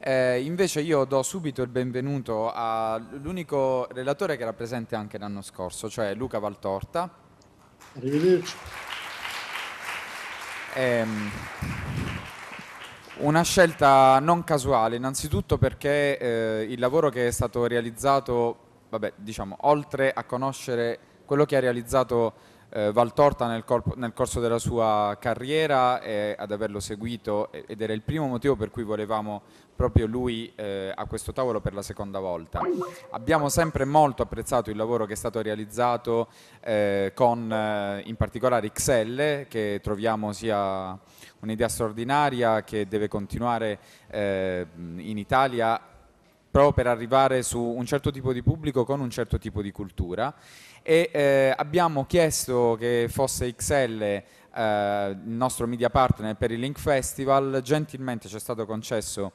Eh, invece io do subito il benvenuto all'unico relatore che era presente anche l'anno scorso, cioè Luca Valtorta. Arrivederci. Eh, una scelta non casuale, innanzitutto perché eh, il lavoro che è stato realizzato, vabbè, diciamo, oltre a conoscere quello che ha realizzato eh, Valtorta nel, corpo, nel, corso della sua carriera eh, ad averlo seguito ed era il primo motivo per cui volevamo proprio lui eh, a questo tavolo per la seconda volta. Abbiamo sempre molto apprezzato il lavoro che è stato realizzato eh, con eh, in particolare XL che troviamo sia un'idea straordinaria che deve continuare eh, in Italia proprio per arrivare su un certo tipo di pubblico con un certo tipo di cultura e eh, abbiamo chiesto che fosse XL eh, il nostro media partner per il Link Festival, gentilmente ci è stato concesso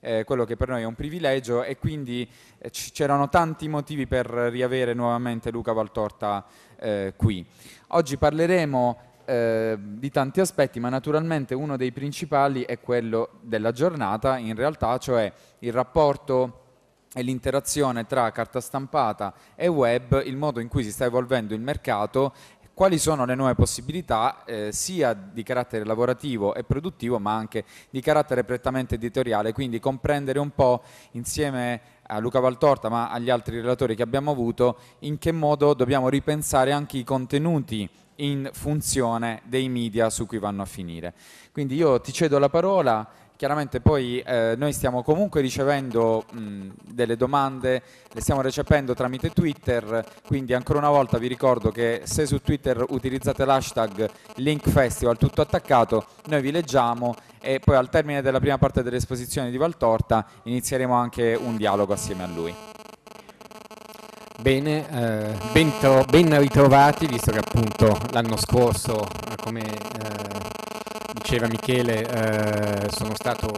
eh, quello che per noi è un privilegio e quindi eh, c'erano tanti motivi per riavere nuovamente Luca Valtorta eh, qui. Oggi parleremo eh, di tanti aspetti, ma naturalmente uno dei principali è quello della giornata, in realtà, cioè il rapporto e l'interazione tra carta stampata e web, il modo in cui si sta evolvendo il mercato quali sono le nuove possibilità eh, sia di carattere lavorativo e produttivo ma anche di carattere prettamente editoriale, quindi comprendere un po' insieme a Luca Valtorta ma agli altri relatori che abbiamo avuto in che modo dobbiamo ripensare anche i contenuti in funzione dei media su cui vanno a finire. Quindi io ti cedo la parola Chiaramente poi eh, noi stiamo comunque ricevendo mh, delle domande, le stiamo recependo tramite Twitter, quindi ancora una volta vi ricordo che se su Twitter utilizzate l'hashtag LinkFestival tutto attaccato, noi vi leggiamo e poi al termine della prima parte dell'esposizione di Valtorta inizieremo anche un dialogo assieme a lui. Bene, eh, ben, ben, ritrovati, visto che appunto l'anno scorso, eh, come eh, diceva Michele, eh, sono stato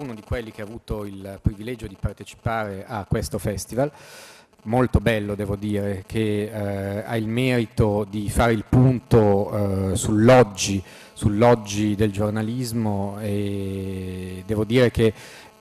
uno di quelli che ha avuto il privilegio di partecipare a questo festival, molto bello devo dire, che eh, ha il merito di fare il punto eh, sull'oggi, sull'oggi del giornalismo e devo dire che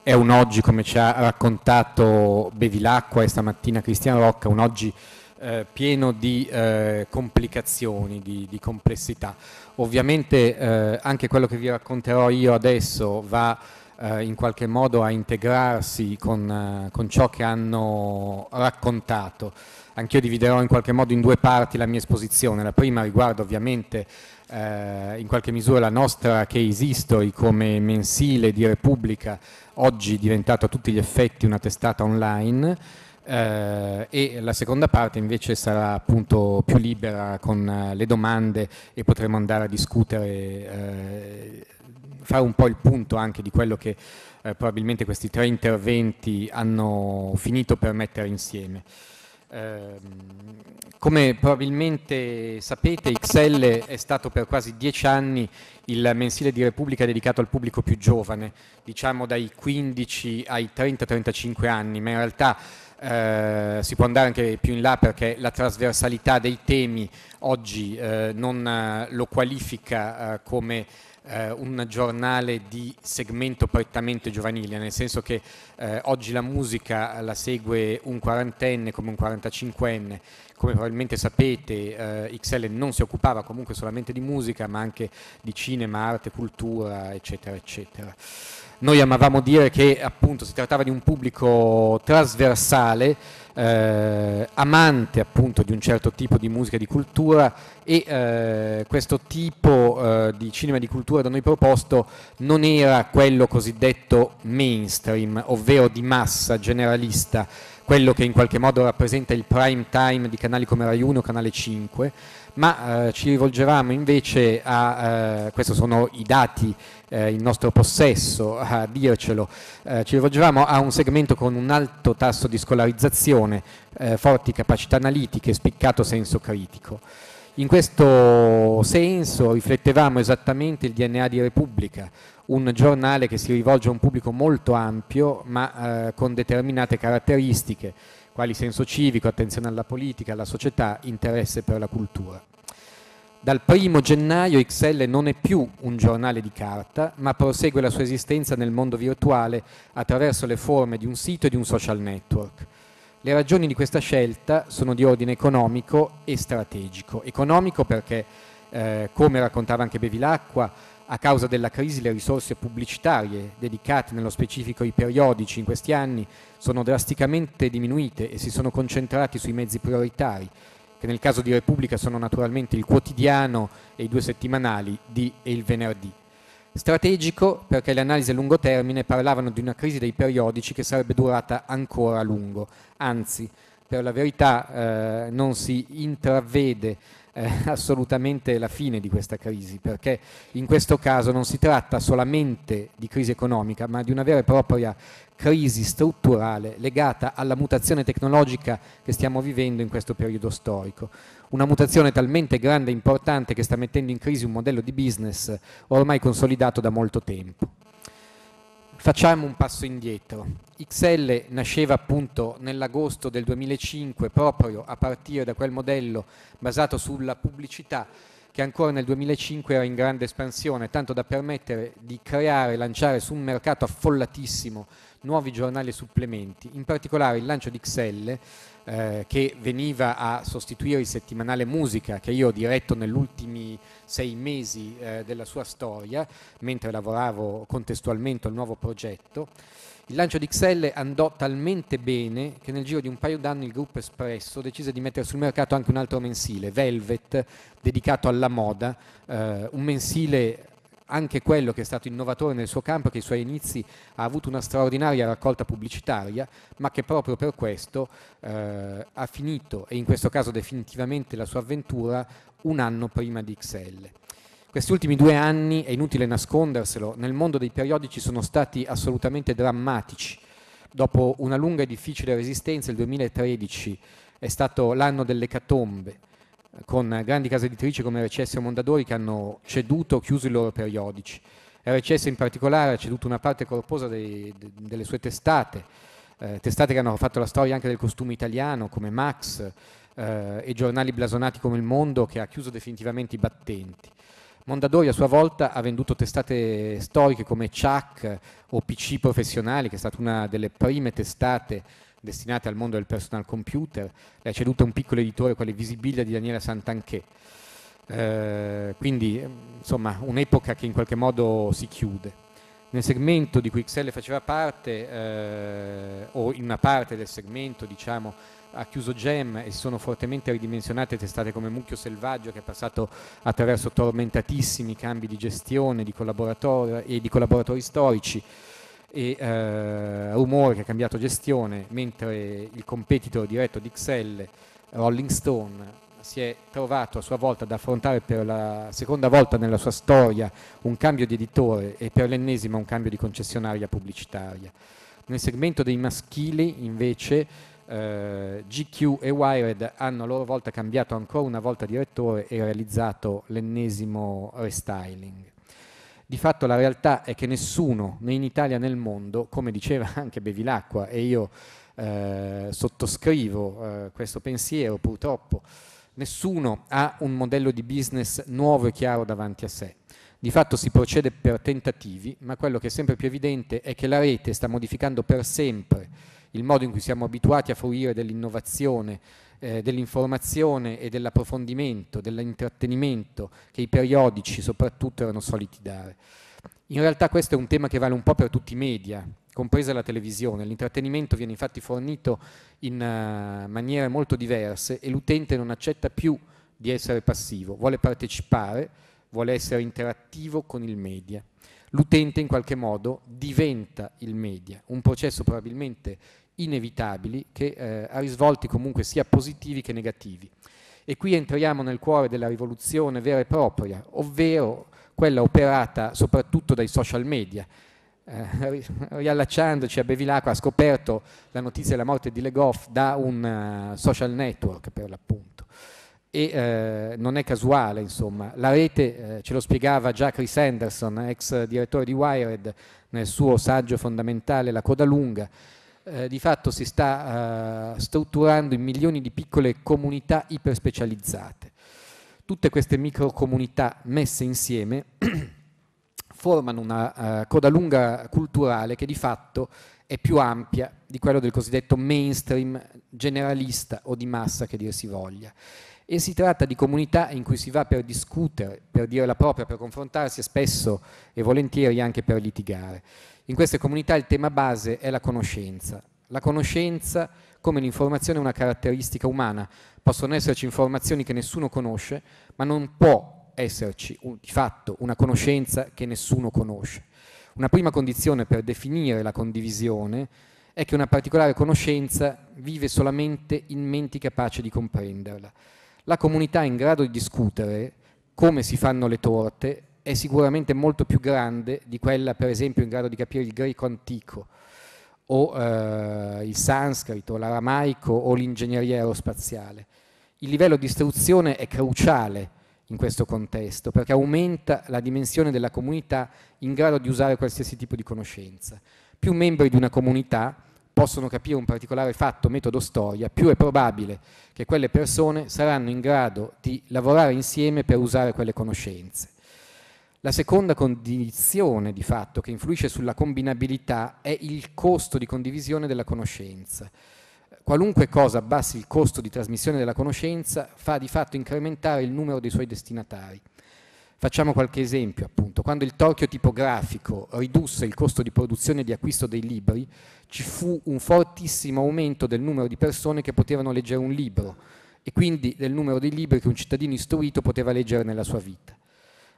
è un oggi, come ci ha raccontato Bevilacqua e stamattina Cristiano Rocca, un oggi eh, pieno di eh, complicazioni, di, di, complessità. Ovviamente eh, anche quello che vi racconterò io adesso va eh, in qualche modo a integrarsi con, eh, con ciò che hanno raccontato. Anch'io dividerò in qualche modo in due parti la mia esposizione. La prima riguarda ovviamente eh, in qualche misura la nostra case history come mensile di Repubblica, oggi diventata a tutti gli effetti una testata online, eh, e la seconda parte invece sarà appunto più libera con eh, le domande e potremo andare a discutere, eh, fare un po' il punto anche di quello che eh, probabilmente questi tre interventi hanno finito per mettere insieme. Ehm, come probabilmente sapete, XL è stato per quasi dieci anni il mensile di Repubblica dedicato al pubblico più giovane, diciamo dai 15 ai 30-35 anni, ma in realtà eh, si può andare anche più in là perché la trasversalità dei temi oggi eh, non eh, lo qualifica eh, come un giornale di segmento prettamente giovanile, nel senso che eh, oggi la musica la segue un quarantenne come un quarantacinquenne. Come probabilmente sapete, eh, XL non si occupava comunque solamente di musica, ma anche di cinema, arte, cultura, eccetera, eccetera. Noi amavamo dire che appunto si trattava di un pubblico trasversale, eh, amante appunto di un certo tipo di musica e di cultura e eh, questo tipo eh, di cinema di cultura da noi proposto non era quello cosiddetto mainstream, ovvero di massa generalista, quello che in qualche modo rappresenta il prime time di canali come Rai 1 o Canale 5, ma eh, ci rivolgevamo invece a, eh, questi sono i dati eh, in nostro possesso a dircelo. Eh, ci rivolgevamo a un segmento con un alto tasso di scolarizzazione, eh, forti capacità analitiche, spiccato senso critico. In questo senso riflettevamo esattamente il DNA di Repubblica, un giornale che si rivolge a un pubblico molto ampio ma eh, con determinate caratteristiche, quali senso civico, attenzione alla politica, alla società, interesse per la cultura. Dal 1 gennaio XL non è più un giornale di carta, ma prosegue la sua esistenza nel mondo virtuale attraverso le forme di un sito e di un social network. Le ragioni di questa scelta sono di ordine economico e strategico. Economico perché, eh, come raccontava anche Bevilacqua, a causa della crisi le risorse pubblicitarie dedicate nello specifico ai periodici in questi anni sono drasticamente diminuite e si sono concentrati sui mezzi prioritari che nel caso di Repubblica sono naturalmente il quotidiano e i due settimanali di e il venerdì. Strategico perché le analisi a lungo termine parlavano di una crisi dei periodici che sarebbe durata ancora a lungo, anzi per la verità eh, non si intravede eh, assolutamente la fine di questa crisi, perché in questo caso non si tratta solamente di crisi economica, ma di una vera e propria crisi strutturale legata alla mutazione tecnologica che stiamo vivendo in questo periodo storico. Una mutazione talmente grande e importante che sta mettendo in crisi un modello di business ormai consolidato da molto tempo. Facciamo un passo indietro. XL nasceva appunto nell'agosto del 2005 proprio a partire da quel modello basato sulla pubblicità che ancora nel 2005 era in grande espansione, tanto da permettere di creare e lanciare su un mercato affollatissimo nuovi giornali e supplementi, in particolare il lancio di XL eh, che veniva a sostituire il settimanale Musica che io ho diretto negli ultimi sei mesi eh, della sua storia mentre lavoravo contestualmente al nuovo progetto. Il lancio di XL andò talmente bene che nel giro di un paio d'anni il gruppo Espresso decise di mettere sul mercato anche un altro mensile, Velvet, dedicato alla moda, eh, un mensile anche quello che è stato innovatore nel suo campo, che ai suoi inizi ha avuto una straordinaria raccolta pubblicitaria, ma che proprio per questo eh, ha finito, e in questo caso definitivamente la sua avventura, un anno prima di XL. Questi ultimi due anni, è inutile nasconderselo, nel mondo dei periodici sono stati assolutamente drammatici. Dopo una lunga e difficile resistenza, il 2013 è stato l'anno delle catombe, con grandi case editrici come RCS o Mondadori che hanno ceduto o chiuso i loro periodici. RCS in particolare ha ceduto una parte corposa dei, de, delle sue testate, eh, testate che hanno fatto la storia anche del costume italiano come Max eh, e giornali blasonati come Il Mondo che ha chiuso definitivamente i battenti. Mondadori a sua volta ha venduto testate storiche come Chuck o PC Professionali, che è stata una delle prime testate destinate al mondo del personal computer, le ha cedute un piccolo editore, quale Visibilia di Daniela Santanché. Eh, quindi ehm, insomma un'epoca che in qualche modo si chiude. Nel segmento di cui Excel faceva parte, eh, o in una parte del segmento, diciamo, ha chiuso Gem e sono fortemente ridimensionate testate come Mucchio Selvaggio che è passato attraverso tormentatissimi cambi di gestione, di collaboratori e di collaboratori storici e eh, Rumore che ha cambiato gestione, mentre il competitor diretto di XL, Rolling Stone, si è trovato a sua volta ad affrontare per la seconda volta nella sua storia un cambio di editore e per l'ennesima un cambio di concessionaria pubblicitaria. Nel segmento dei maschili invece eh, GQ e Wired hanno a loro volta cambiato ancora una volta direttore e realizzato l'ennesimo restyling. Di fatto la realtà è che nessuno, né in Italia né nel mondo, come diceva anche Bevilacqua, e io eh, sottoscrivo eh, questo pensiero purtroppo, nessuno ha un modello di business nuovo e chiaro davanti a sé. Di fatto si procede per tentativi, ma quello che è sempre più evidente è che la rete sta modificando per sempre il modo in cui siamo abituati a fruire dell'innovazione, eh, dell'informazione e dell'approfondimento, dell'intrattenimento che i periodici soprattutto erano soliti dare. In realtà questo è un tema che vale un po' per tutti i media, compresa la televisione. L'intrattenimento viene infatti fornito in uh, maniere molto diverse e l'utente non accetta più di essere passivo, vuole partecipare, vuole essere interattivo con il media. L'utente in qualche modo diventa il media, un processo probabilmente inevitabili che eh, ha risvolti comunque sia positivi che negativi. E qui entriamo nel cuore della rivoluzione vera e propria, ovvero quella operata soprattutto dai social media. Eh, riallacciandoci a Bevilacqua ha scoperto la notizia della morte di Legoff da un uh, social network per l'appunto e eh, non è casuale insomma la rete eh, ce lo spiegava già Chris Anderson ex direttore di Wired nel suo saggio fondamentale La coda lunga eh, di fatto si sta eh, strutturando in milioni di piccole comunità iperspecializzate. Tutte queste microcomunità messe insieme formano una eh, coda lunga culturale che di fatto è più ampia di quello del cosiddetto mainstream generalista o di massa che dir si voglia. E si tratta di comunità in cui si va per discutere, per dire la propria, per confrontarsi e spesso e volentieri anche per litigare. In queste comunità il tema base è la conoscenza. La conoscenza, come l'informazione, è una caratteristica umana. Possono esserci informazioni che nessuno conosce, ma non può esserci di fatto una conoscenza che nessuno conosce. Una prima condizione per definire la condivisione è che una particolare conoscenza vive solamente in menti capaci di comprenderla. La comunità è in grado di discutere come si fanno le torte è sicuramente molto più grande di quella per esempio in grado di capire il greco antico o eh, il sanscrito, l'aramaico o l'ingegneria aerospaziale. Il livello di istruzione è cruciale in questo contesto perché aumenta la dimensione della comunità in grado di usare qualsiasi tipo di conoscenza. Più membri di una comunità possono capire un particolare fatto, metodo, storia, più è probabile che quelle persone saranno in grado di lavorare insieme per usare quelle conoscenze. La seconda condizione di fatto che influisce sulla combinabilità è il costo di condivisione della conoscenza. Qualunque cosa abbassi il costo di trasmissione della conoscenza fa di fatto incrementare il numero dei suoi destinatari. Facciamo qualche esempio, appunto. Quando il torchio tipografico ridusse il costo di produzione e di acquisto dei libri, ci fu un fortissimo aumento del numero di persone che potevano leggere un libro e quindi del numero dei libri che un cittadino istruito poteva leggere nella sua vita.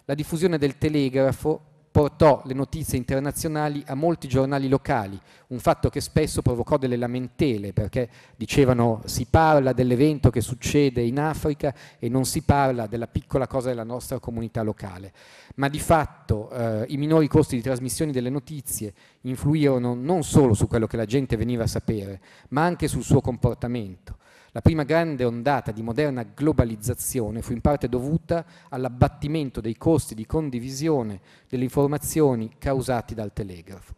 La diffusione del telegrafo portò le notizie internazionali a molti giornali locali, un fatto che spesso provocò delle lamentele perché dicevano si parla dell'evento che succede in Africa e non si parla della piccola cosa della nostra comunità locale. Ma di fatto eh, i minori costi di trasmissione delle notizie influirono non solo su quello che la gente veniva a sapere, ma anche sul suo comportamento. La prima grande ondata di moderna globalizzazione fu in parte dovuta all'abbattimento dei costi di condivisione delle informazioni causati dal telegrafo.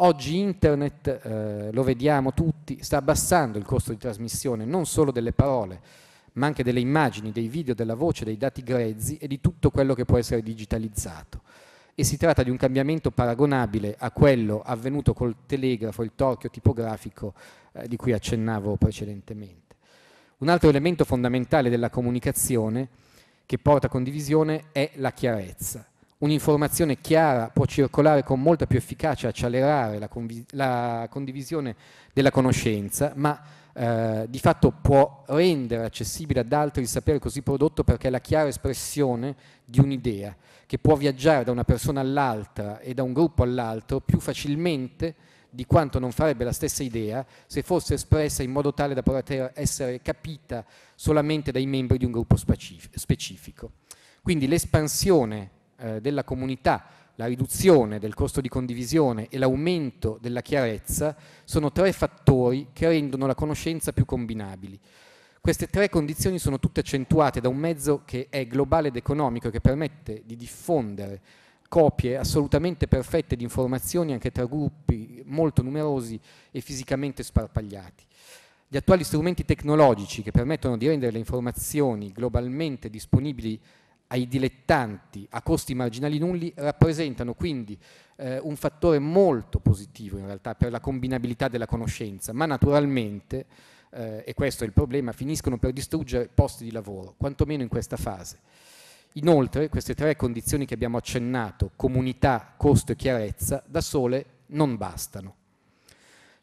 Oggi internet, eh, lo vediamo tutti, sta abbassando il costo di trasmissione non solo delle parole, ma anche delle immagini, dei video, della voce, dei dati grezzi e di tutto quello che può essere digitalizzato. E si tratta di un cambiamento paragonabile a quello avvenuto col telegrafo, il torchio tipografico eh, di cui accennavo precedentemente. Un altro elemento fondamentale della comunicazione che porta a condivisione è la chiarezza. Un'informazione chiara può circolare con molta più efficacia, accelerare la, la condivisione della conoscenza, ma eh, di fatto può rendere accessibile ad altri il sapere così prodotto perché è la chiara espressione di un'idea che può viaggiare da una persona all'altra e da un gruppo all'altro più facilmente di quanto non farebbe la stessa idea se fosse espressa in modo tale da poter essere capita solamente dai membri di un gruppo specifico. Quindi l'espansione eh, della comunità, la riduzione del costo di condivisione e l'aumento della chiarezza sono tre fattori che rendono la conoscenza più combinabili. Queste tre condizioni sono tutte accentuate da un mezzo che è globale ed economico e che permette di diffondere copie assolutamente perfette di informazioni anche tra gruppi molto numerosi e fisicamente sparpagliati. Gli attuali strumenti tecnologici che permettono di rendere le informazioni globalmente disponibili ai dilettanti a costi marginali nulli rappresentano quindi eh, un fattore molto positivo in realtà per la combinabilità della conoscenza, ma naturalmente, eh, e questo è il problema, finiscono per distruggere posti di lavoro, quantomeno in questa fase. Inoltre queste tre condizioni che abbiamo accennato, comunità, costo e chiarezza, da sole non bastano.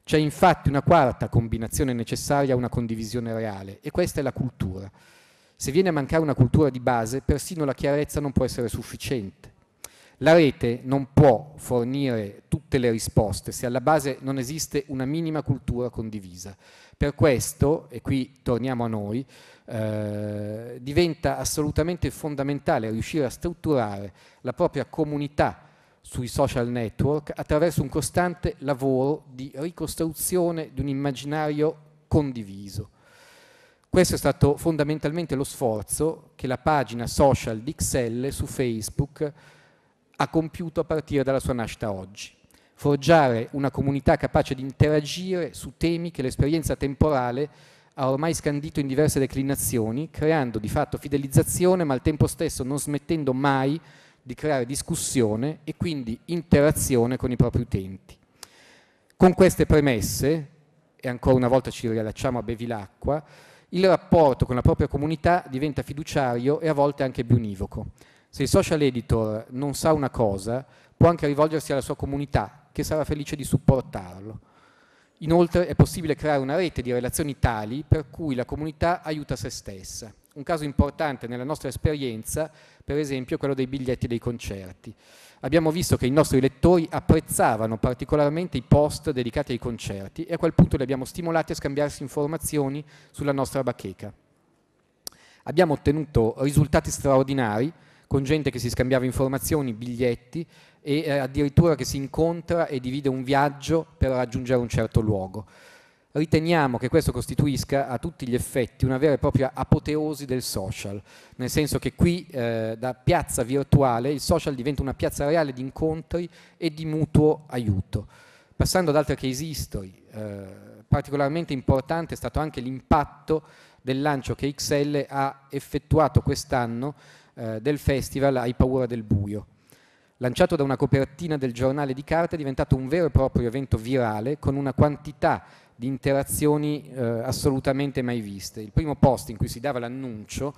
C'è infatti una quarta combinazione necessaria a una condivisione reale e questa è la cultura. Se viene a mancare una cultura di base, persino la chiarezza non può essere sufficiente. La rete non può fornire tutte le risposte se alla base non esiste una minima cultura condivisa. Per questo, e qui torniamo a noi, eh, diventa assolutamente fondamentale riuscire a strutturare la propria comunità sui social network attraverso un costante lavoro di ricostruzione di un immaginario condiviso. Questo è stato fondamentalmente lo sforzo che la pagina social di Excel su Facebook ha compiuto a partire dalla sua nascita oggi. Forgiare una comunità capace di interagire su temi che l'esperienza temporale ha ormai scandito in diverse declinazioni, creando di fatto fidelizzazione ma al tempo stesso non smettendo mai di di creare discussione e quindi interazione con i propri utenti. Con queste premesse, e ancora una volta ci riallacciamo a Bevilacqua, il rapporto con la propria comunità diventa fiduciario e a volte anche bionivoco. Se il social editor non sa una cosa, può anche rivolgersi alla sua comunità, che sarà felice di supportarlo. Inoltre è possibile creare una rete di relazioni tali per cui la comunità aiuta se stessa. Un caso importante nella nostra esperienza, per esempio, è quello dei biglietti dei concerti. Abbiamo visto che i nostri lettori apprezzavano particolarmente i post dedicati ai concerti e a quel punto li abbiamo stimolati a scambiarsi informazioni sulla nostra bacheca. Abbiamo ottenuto risultati straordinari con gente che si scambiava informazioni, biglietti e eh, addirittura che si incontra e divide un viaggio per raggiungere un certo luogo riteniamo che questo costituisca a tutti gli effetti una vera e propria apoteosi del social, nel senso che qui eh, da piazza virtuale il social diventa una piazza reale di incontri e di mutuo aiuto. Passando ad altre case history, eh, particolarmente importante è stato anche l'impatto del lancio che XL ha effettuato quest'anno eh, del festival Hai paura del buio, lanciato da una copertina del giornale di carta, è diventato un vero e proprio evento virale con una quantità di di interazioni eh, assolutamente mai viste. Il primo post in cui si dava l'annuncio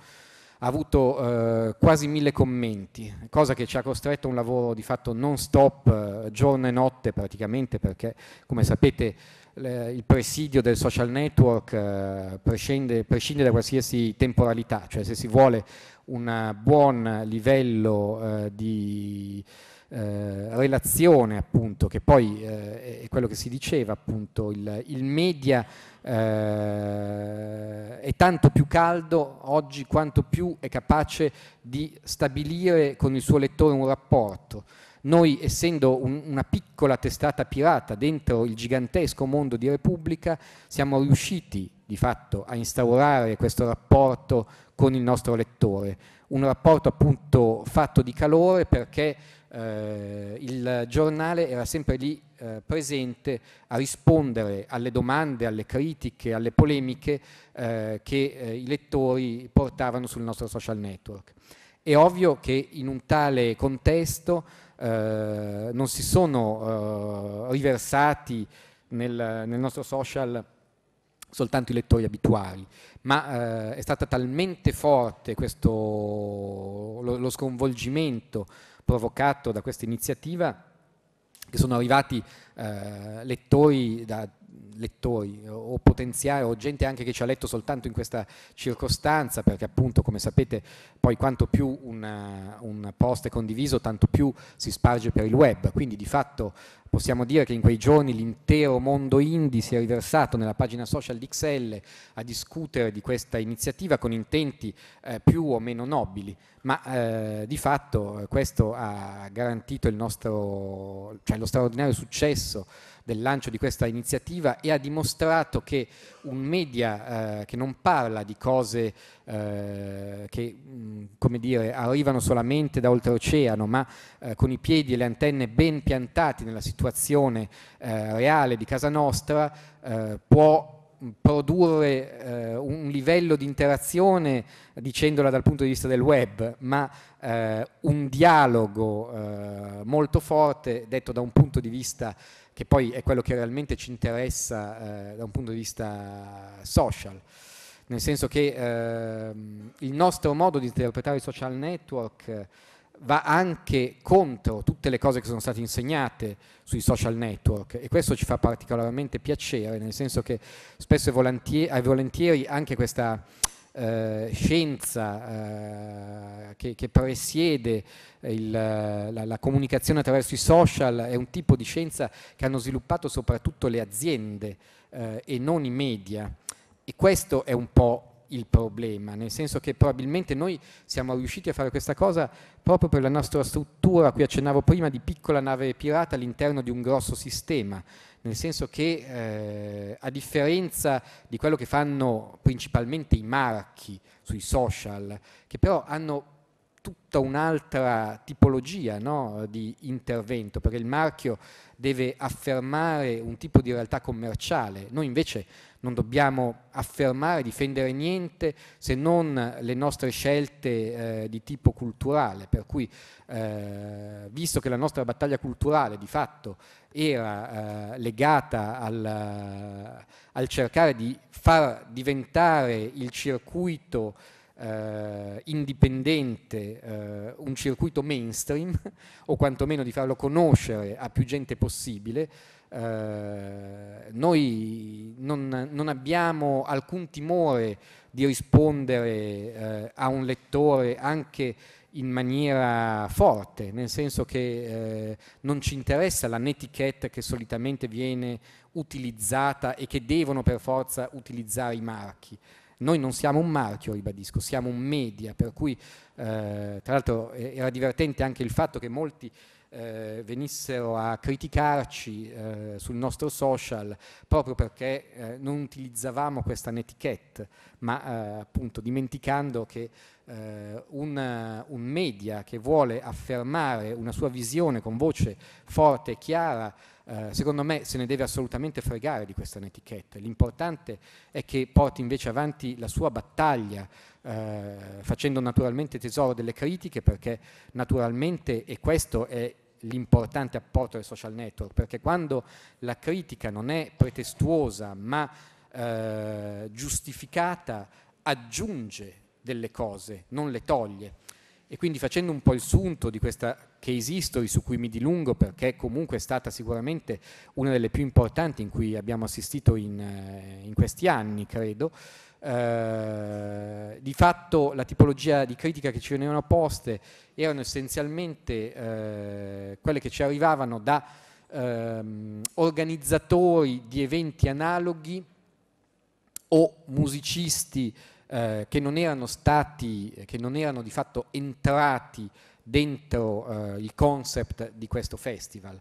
ha avuto eh, quasi mille commenti, cosa che ci ha costretto a un lavoro di fatto non stop, eh, giorno e notte praticamente, perché come sapete le, il presidio del social network eh, prescinde, prescinde, da qualsiasi temporalità, cioè se si vuole un buon livello eh, di eh, relazione appunto, che poi eh, è quello che si diceva appunto, il, il media eh, è tanto più caldo oggi quanto più è capace di stabilire con il suo lettore un rapporto noi essendo un, una piccola testata pirata dentro il gigantesco mondo di Repubblica siamo riusciti di fatto a instaurare questo rapporto con il nostro lettore, un rapporto appunto fatto di calore perché eh, il giornale era sempre lì eh, presente a rispondere alle domande, alle critiche, alle polemiche eh, che eh, i lettori portavano sul nostro social network. È ovvio che in un tale contesto eh, non si sono eh, riversati nel, nel, nostro social soltanto i lettori abituali, ma eh, è stato talmente forte questo, lo, lo, sconvolgimento provocato da questa iniziativa che sono arrivati eh, lettori da lettori o potenziali o gente anche che ci ha letto soltanto in questa circostanza, perché appunto come sapete poi quanto più una, un post è condiviso tanto più si sparge per il web, quindi di fatto possiamo dire che in quei giorni l'intero mondo indie si è riversato nella pagina social di XL a discutere di questa iniziativa con intenti eh, più o meno nobili, ma eh, di fatto eh, questo ha garantito nostro, cioè, lo straordinario successo del lancio di questa iniziativa e ha dimostrato che un media eh, che non parla di cose eh, che mh, dire, arrivano solamente da oltreoceano, ma eh, con i piedi e le antenne ben piantati nella situazione eh, reale di casa nostra, eh, può produrre eh, un livello di interazione, dicendola dal punto di vista del web, ma eh, un dialogo eh, molto forte, detto da un punto di vista che poi è quello che realmente ci interessa eh, da un punto di vista social, nel senso che eh, il nostro modo di interpretare i social network va anche contro tutte le cose che sono state insegnate sui social network e questo ci fa particolarmente piacere, nel senso che spesso e volentieri, anche questa eh, scienza eh, che, che, presiede il, la, la, comunicazione attraverso i social è un tipo di scienza che hanno sviluppato soprattutto le aziende eh, e non i media e questo è un po' il problema, nel senso che probabilmente noi siamo riusciti a fare questa cosa proprio per la nostra struttura, a cui accennavo prima, di piccola nave pirata all'interno di un grosso sistema, nel senso che eh, a differenza di quello che fanno principalmente i marchi sui social, che però hanno tutta un'altra tipologia no, di intervento, perché il marchio deve affermare un tipo di realtà commerciale, noi invece non dobbiamo affermare, difendere niente se non le nostre scelte eh, di tipo culturale, per cui eh, visto che la nostra battaglia culturale di fatto era eh, legata al, al, cercare di far diventare il circuito eh, indipendente eh, un circuito mainstream o quantomeno di farlo conoscere a più gente possibile eh, noi non, non, abbiamo alcun timore di rispondere eh, a un lettore anche in maniera forte, nel senso che eh, non ci interessa la netiquette che solitamente viene utilizzata e che devono per forza utilizzare i marchi. Noi non siamo un marchio, ribadisco, siamo un media, per cui eh, tra l'altro eh, era divertente anche il fatto che molti eh, venissero a criticarci eh, sul nostro social proprio perché eh, non utilizzavamo questa netiquette, ma eh, appunto dimenticando che eh, un, un, media che vuole affermare una sua visione con voce forte e chiara eh, secondo me se ne deve assolutamente fregare di questa etichetta, l'importante è che porti invece avanti la sua battaglia eh, facendo naturalmente tesoro delle critiche perché naturalmente, e questo è l'importante apporto dei social network, perché quando la critica non è pretestuosa ma eh, giustificata aggiunge delle cose, non le toglie. E quindi facendo un po' il sunto di questa case history su cui mi dilungo perché comunque è stata sicuramente una delle più importanti in cui abbiamo assistito in, eh, in questi anni, credo, eh, di fatto la tipologia di critica che ci venivano poste erano essenzialmente eh, quelle che ci arrivavano da ehm, organizzatori di eventi analoghi o musicisti eh, che non erano stati, che non erano di fatto entrati dentro eh, il concept di questo festival.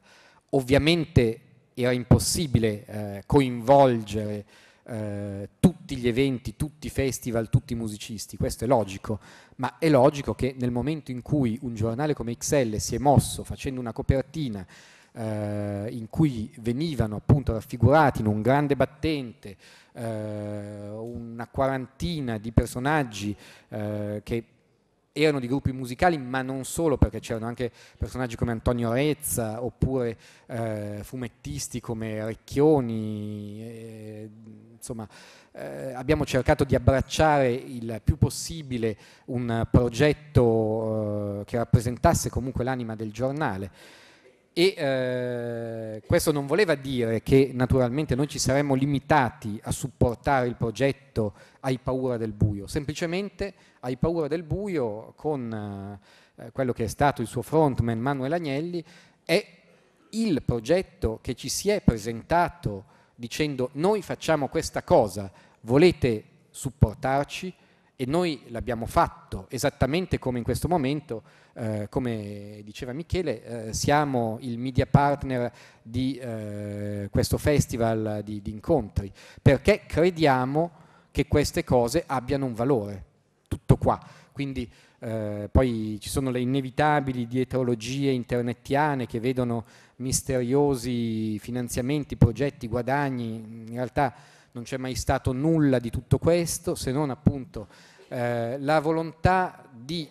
Ovviamente era impossibile eh, coinvolgere eh, tutti gli eventi, tutti i festival, tutti i musicisti, questo è logico, ma è logico che nel momento in cui un giornale come XL si è mosso facendo una copertina eh, in cui venivano appunto raffigurati in un grande battente eh, una quarantina di personaggi eh, che erano di gruppi musicali, ma non solo, perché c'erano anche personaggi come Antonio Rezza, oppure eh, fumettisti come Recchioni, eh, insomma eh, abbiamo cercato di abbracciare il più possibile un progetto che rappresentasse comunque l'anima del giornale. E eh, questo non voleva dire che naturalmente noi ci saremmo limitati a supportare il progetto Hai paura del buio, semplicemente Hai paura del buio con eh, eh quello che è stato il suo frontman Manuel Agnelli è il progetto che ci si è presentato dicendo noi facciamo questa cosa, volete supportarci? e noi l'abbiamo fatto esattamente come in questo momento, eh, come diceva Michele, eh, siamo il media partner di eh, questo festival di, di, incontri, perché crediamo che queste cose abbiano un valore, tutto qua. Quindi eh, poi ci sono le inevitabili dietrologie internettiane che vedono misteriosi finanziamenti, progetti, guadagni, in realtà non c'è mai stato nulla di tutto questo se non appunto eh, la volontà di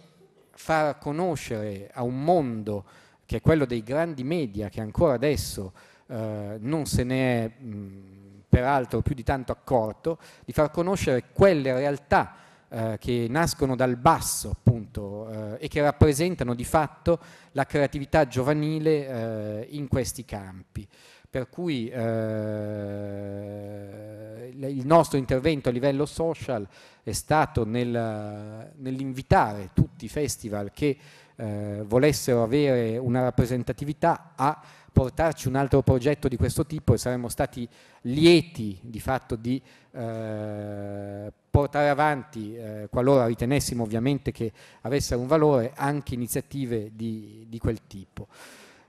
far conoscere a un mondo che è quello dei grandi media che ancora adesso eh, non se ne è mh, peraltro più di tanto accorto, di far conoscere quelle realtà eh, che nascono dal basso appunto eh, e che rappresentano di fatto la creatività giovanile eh, in questi campi per cui eh, il nostro intervento a livello social è stato nel, nell'invitare tutti i festival che eh, volessero avere una rappresentatività a portarci un altro progetto di questo tipo e saremmo stati lieti di fatto di eh, portare avanti, eh, qualora ritenessimo ovviamente che avessero un valore, anche iniziative di, di quel tipo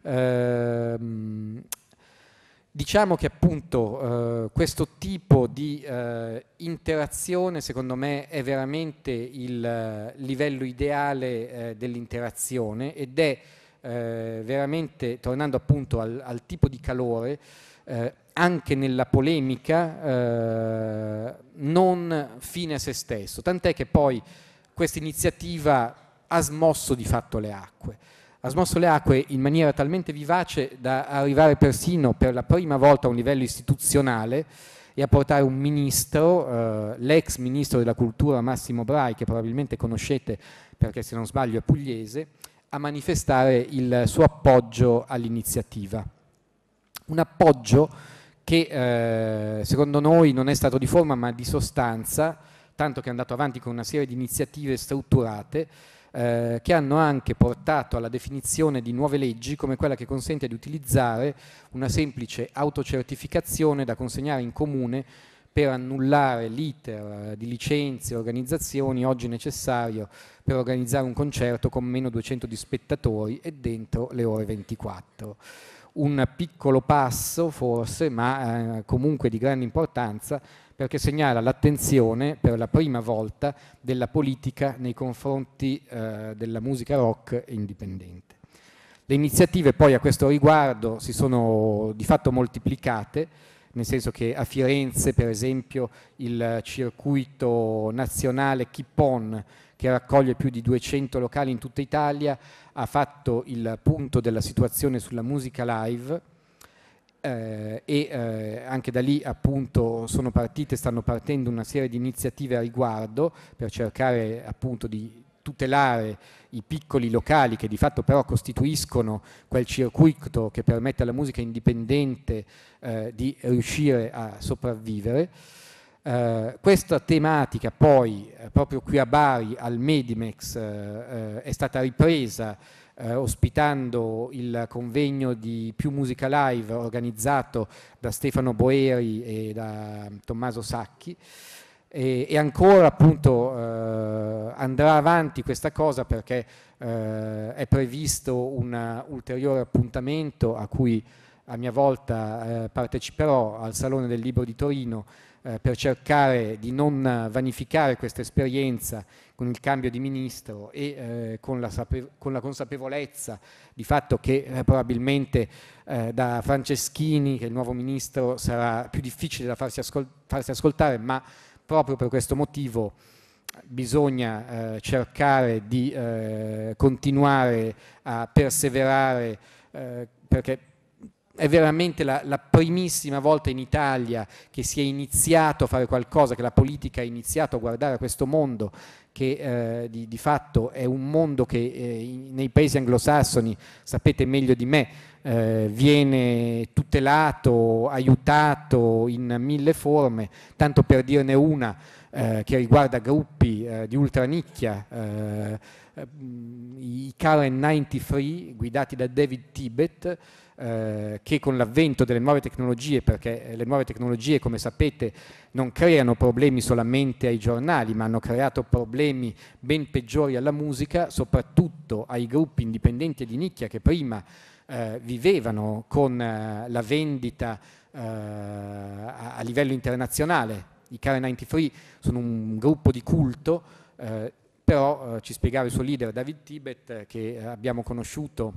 ehm, Diciamo che appunto eh, questo tipo di eh, interazione secondo me è veramente il eh, livello ideale eh, dell'interazione ed è eh, veramente, tornando appunto al, al tipo di calore, eh, anche nella polemica non fine a se stesso, tant'è che poi questa iniziativa ha smosso di fatto le acque ha smosso le acque in maniera talmente vivace da arrivare persino per la prima volta a un livello istituzionale e a portare un ministro, eh, l'ex ministro della cultura Massimo Brai, che probabilmente conoscete perché se non sbaglio è pugliese, a manifestare il suo appoggio all'iniziativa. Un appoggio che eh, secondo noi non è stato di forma ma di sostanza, tanto che è andato avanti con una serie di iniziative strutturate eh, che hanno anche portato alla definizione di nuove leggi come quella che consente di utilizzare una semplice autocertificazione da consegnare in comune per annullare l'iter eh, di licenze e organizzazioni oggi necessario per organizzare un concerto con meno 200 di spettatori e dentro le ore 24 un piccolo passo forse, ma eh, comunque di grande importanza, perché segnala l'attenzione per la prima volta della politica nei confronti eh, della musica rock indipendente. Le iniziative poi a questo riguardo si sono di fatto moltiplicate, nel senso che a Firenze per esempio il circuito nazionale Kippon che raccoglie più di 200 locali in tutta Italia ha fatto il punto della situazione sulla musica live eh, e eh, anche da lì appunto sono partite, stanno partendo una serie di iniziative a riguardo per cercare appunto di tutelare i piccoli locali che di fatto però costituiscono quel circuito che permette alla musica indipendente eh, di riuscire a sopravvivere. Eh, questa tematica poi eh, proprio qui a Bari al Medimex eh, eh, è stata ripresa eh, ospitando il convegno di Più Musica Live organizzato da Stefano Boeri e da Tommaso Sacchi. E, e ancora appunto eh, andrà avanti questa cosa perché eh, è previsto un ulteriore appuntamento a cui a mia volta eh, parteciperò al Salone del Libro di Torino eh, per cercare di non vanificare questa esperienza con il cambio di ministro e eh, con, la con, la consapevolezza di fatto che eh, probabilmente eh, da Franceschini, che è il nuovo ministro, sarà più difficile da farsi, ascol farsi ascoltare, ma proprio per questo motivo eh, bisogna eh, cercare di continuare a perseverare perché è veramente la, la, primissima volta in Italia che si è iniziato a fare qualcosa, che la politica ha iniziato a guardare a questo mondo che eh, di, di, fatto è un mondo che eh, nei paesi anglosassoni, sapete meglio di me, eh, viene tutelato, aiutato in mille forme, tanto per dirne una eh, che riguarda gruppi eh, di ultranicchia, eh, i Karen 93 guidati da David Tibet, eh, che con l'avvento delle nuove tecnologie, perché eh, le nuove tecnologie come sapete non creano problemi solamente ai giornali, ma hanno creato problemi ben peggiori alla musica, soprattutto ai gruppi indipendenti di nicchia che prima eh, vivevano con eh, la vendita eh, a, a, livello internazionale. I Care 93 sono un gruppo di culto però eh, ci spiegava il suo leader David Tibet che abbiamo conosciuto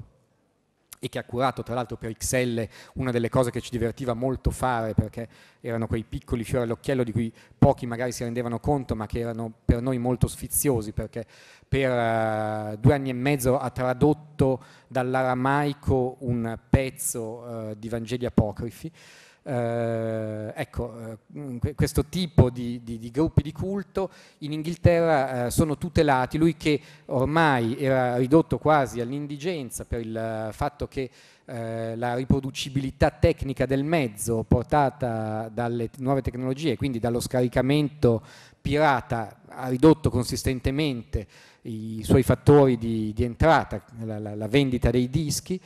e che ha curato tra l'altro per XL una delle cose che ci divertiva molto fare perché erano quei piccoli fiori all'occhiello di cui pochi magari si rendevano conto ma che erano per noi molto sfiziosi perché per uh, due anni e mezzo ha tradotto dall'aramaico un pezzo uh, di Vangeli apocrifi eh, ecco, eh, questo tipo di, di, di, gruppi di culto in Inghilterra eh, sono tutelati, lui che ormai era ridotto quasi all'indigenza per il eh, fatto che eh, la riproducibilità tecnica del mezzo portata dalle nuove tecnologie, quindi dallo scaricamento pirata, ha ridotto consistentemente i suoi fattori di, di entrata, la, la, la vendita dei dischi.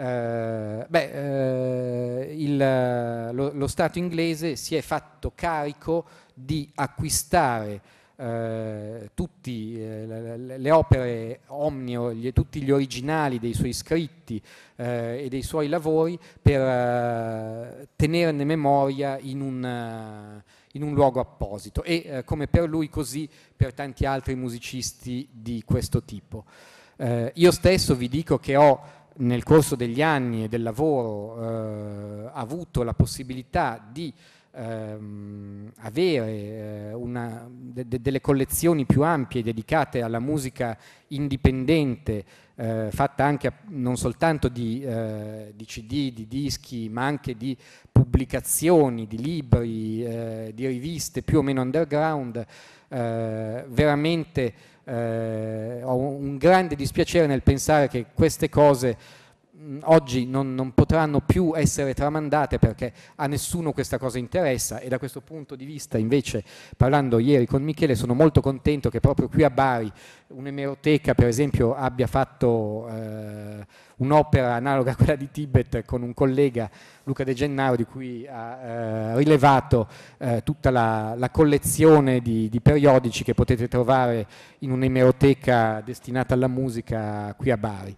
Eh, beh, eh, il, lo, lo, Stato inglese si è fatto carico di acquistare eh, tutti, eh, le opere omnio, gli, tutti gli originali dei suoi scritti eh, e dei suoi lavori per tenerne memoria in un, in un luogo apposito e come per lui così per tanti altri musicisti di questo tipo. io stesso vi dico che ho nel corso degli anni e del lavoro eh, avuto la possibilità di ehm, avere eh, una, de, de delle collezioni più ampie dedicate alla musica indipendente, eh, fatta anche non soltanto di, eh, di, CD, di dischi, ma anche di pubblicazioni, di libri, eh, di riviste più o meno underground, eh, veramente eh, ho un grande dispiacere nel pensare che queste cose Mm, oggi non, non, potranno più essere tramandate perché a nessuno questa cosa interessa e da questo punto di vista invece parlando ieri con Michele sono molto contento che proprio qui a Bari un'emeroteca per esempio abbia fatto eh, un'opera analoga a quella di Tibet con un collega Luca De Gennaro di cui ha eh, rilevato eh, tutta la, la collezione di, di, periodici che potete trovare in un'emeroteca destinata alla musica qui a Bari.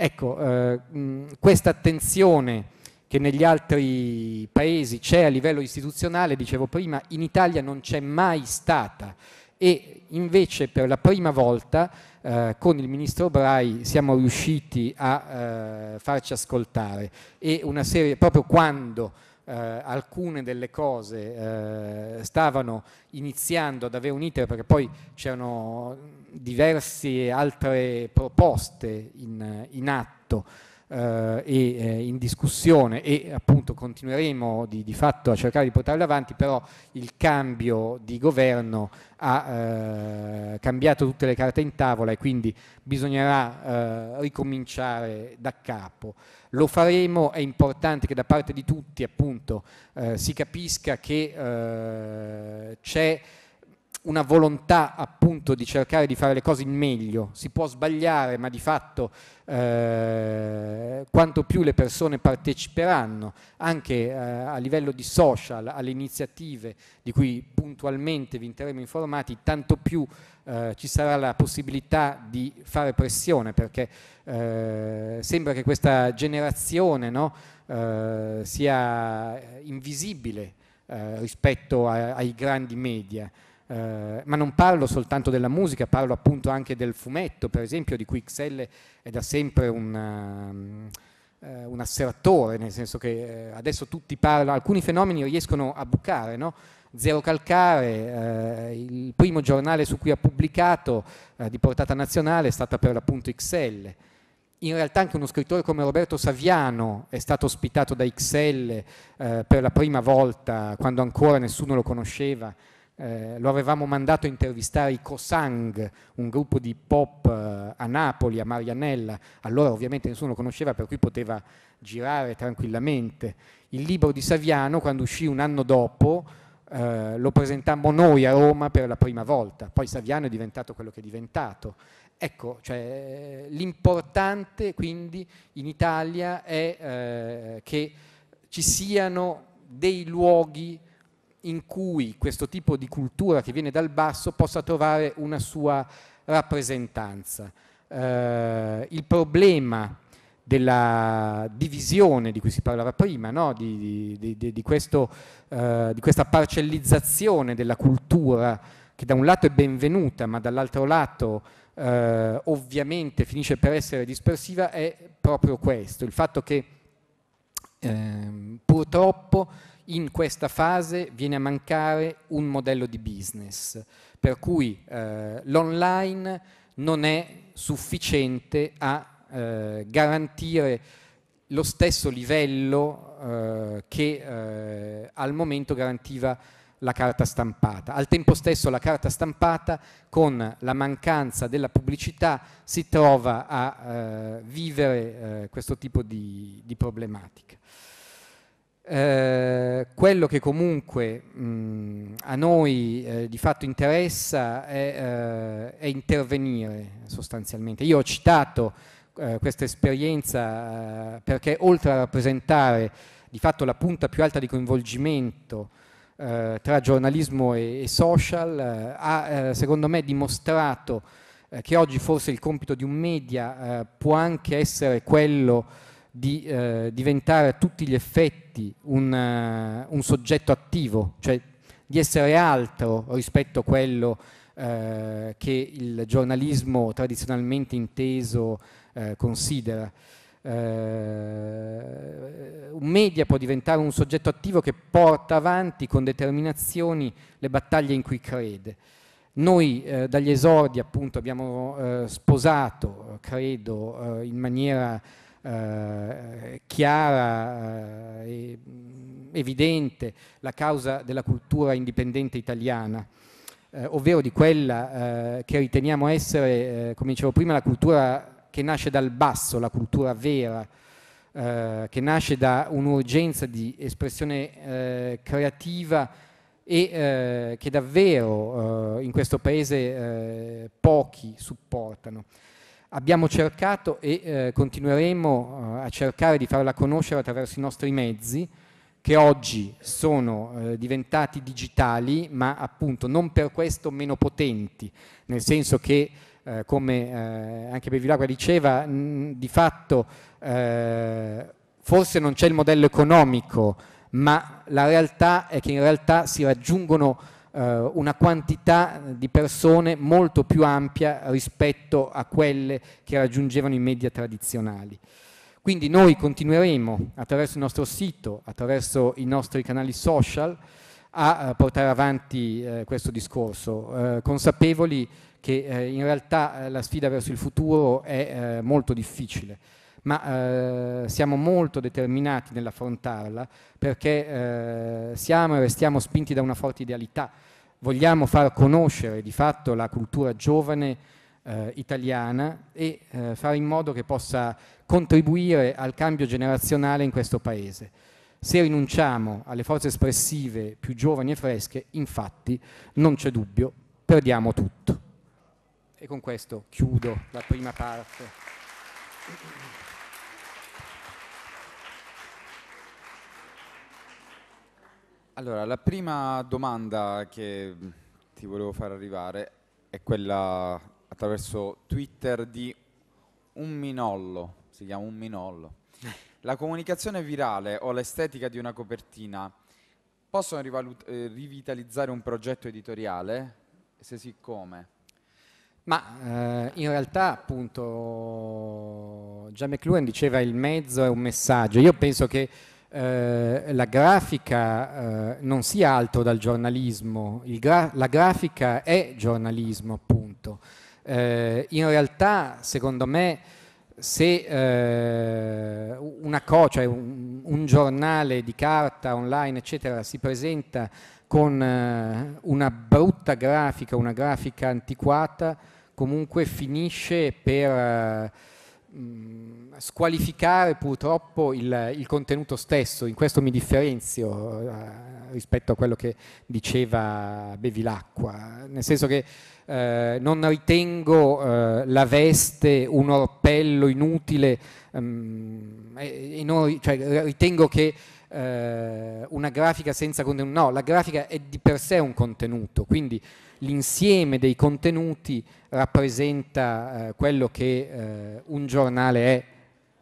Ecco, eh, mm, questa attenzione che negli altri paesi c'è a livello istituzionale, dicevo prima, in Italia non c'è mai stata e invece per la prima volta eh, con il ministro Brai siamo riusciti a eh, farci ascoltare e una serie, proprio quando eh, alcune delle cose eh, stavano iniziando ad avere un iter, perché poi c'erano diverse altre proposte in, in atto eh, e eh, in discussione e appunto continueremo di, di, fatto a cercare di portarle avanti, però il cambio di governo ha eh, cambiato tutte le carte in tavola e quindi bisognerà eh, ricominciare da capo. Lo faremo, è importante che da parte di tutti appunto si capisca che c'è una volontà appunto di cercare di fare le cose in meglio, si può sbagliare, ma di fatto eh, quanto più le persone parteciperanno anche eh, a livello di social alle iniziative di cui puntualmente vi interremo informati, tanto più eh, ci sarà la possibilità di fare pressione, perché eh, sembra che questa generazione no, eh, sia invisibile eh, rispetto a, ai grandi media. Eh, ma non parlo soltanto della musica, parlo appunto anche del fumetto, per esempio, di cui XL è da sempre un, ehm, eh, un asserratore, nel senso che eh, adesso tutti parlano, alcuni fenomeni riescono a bucare, no? Zero Calcare, eh, il primo giornale su cui ha pubblicato eh, di portata nazionale è stata per l'appunto XL. In realtà anche uno scrittore come Roberto Saviano è stato ospitato da XL eh, per la prima volta quando ancora nessuno lo conosceva eh, lo avevamo mandato a intervistare i Cosang, un gruppo di pop eh, a Napoli, a Marianella, allora ovviamente nessuno lo conosceva per cui poteva girare tranquillamente. Il libro di Saviano, quando uscì un anno dopo, eh, lo presentammo noi a Roma per la prima volta, poi Saviano è diventato quello che è diventato. Ecco, cioè, l'importante quindi in Italia è eh, che ci siano dei luoghi in cui questo tipo di cultura che viene dal basso possa trovare una sua rappresentanza. Eh, il problema della divisione di cui si parlava prima, no? di, di, di, questo, eh, di, questa parcellizzazione della cultura che da un lato è benvenuta ma dall'altro lato eh, ovviamente finisce per essere dispersiva è proprio questo, il fatto che ehm, purtroppo in questa fase viene a mancare un modello di business, per cui eh, l'online non è sufficiente a eh, garantire lo stesso livello eh, che eh, al momento garantiva la carta stampata. Al tempo stesso la carta stampata con la mancanza della pubblicità si trova a eh, vivere eh, questo tipo di, di problematica. Eh, quello che comunque mh, a noi eh, di fatto interessa è, eh, è, intervenire sostanzialmente. Io ho citato eh, questa esperienza eh, perché oltre a rappresentare di fatto la punta più alta di coinvolgimento tra giornalismo e, e social, ha secondo me dimostrato che oggi forse il compito di un media può anche essere quello di eh, diventare a tutti gli effetti un, uh, un, soggetto attivo, cioè di essere altro rispetto a quello eh, che il giornalismo tradizionalmente inteso eh, considera. Eh, un media può diventare un soggetto attivo che porta avanti con determinazioni le battaglie in cui crede. Noi eh, dagli esordi appunto abbiamo eh, sposato, eh, credo, eh, in maniera eh, chiara eh, e mm, evidente la causa della cultura indipendente italiana, eh, ovvero di quella eh, che riteniamo essere, eh, come dicevo prima, la cultura che nasce dal basso, la cultura vera, che nasce da un'urgenza di espressione creativa e eh, che davvero eh, in questo paese eh, pochi supportano. Abbiamo cercato e eh, continueremo eh, a cercare di farla conoscere attraverso i nostri mezzi che oggi sono eh, diventati digitali ma appunto non per questo meno potenti, nel senso che eh, come eh, anche Bevilacqua diceva, mh, di fatto eh, forse non c'è il modello economico ma la realtà è che in realtà si raggiungono eh, una quantità eh, di persone molto più ampia rispetto a quelle che raggiungevano i media tradizionali. Quindi noi continueremo attraverso il nostro sito, attraverso i nostri canali social, a eh, portare avanti eh, questo discorso, eh, consapevoli che eh, in realtà eh, la sfida verso il futuro è molto difficile ma eh, siamo molto determinati nell'affrontarla perché eh, siamo e restiamo spinti da una forte idealità. Vogliamo far conoscere di fatto la cultura giovane eh, italiana e eh, fare in modo che possa contribuire al cambio generazionale in questo Paese. Se rinunciamo alle forze espressive più giovani e fresche, infatti, non c'è dubbio, perdiamo tutto. E con questo chiudo la prima parte. Allora, la prima domanda che ti volevo far arrivare è quella attraverso Twitter di un minollo, si chiama un minollo. La comunicazione virale o l'estetica di una copertina possono eh, rivitalizzare un progetto editoriale? Se sì, come? Ma eh, in realtà appunto già McLuhan diceva il mezzo è un messaggio. Io penso che eh, la grafica eh, non sia altro dal giornalismo, gra la grafica è giornalismo appunto. Eh, in realtà, secondo me, se eh, una co, cioè un, un, giornale di carta, online, eccetera, si presenta con eh, una brutta grafica, una grafica antiquata, comunque finisce per mh, mm, squalificare purtroppo il, il, contenuto stesso, in questo mi differenzio eh, rispetto a quello che diceva Bevilacqua, nel senso che eh, non ritengo eh, la veste un orpello inutile um, e, e non, cioè, ritengo che eh, una grafica senza contenuto, no, la grafica è di per sé un contenuto, quindi l'insieme dei contenuti rappresenta eh, quello che eh, un giornale è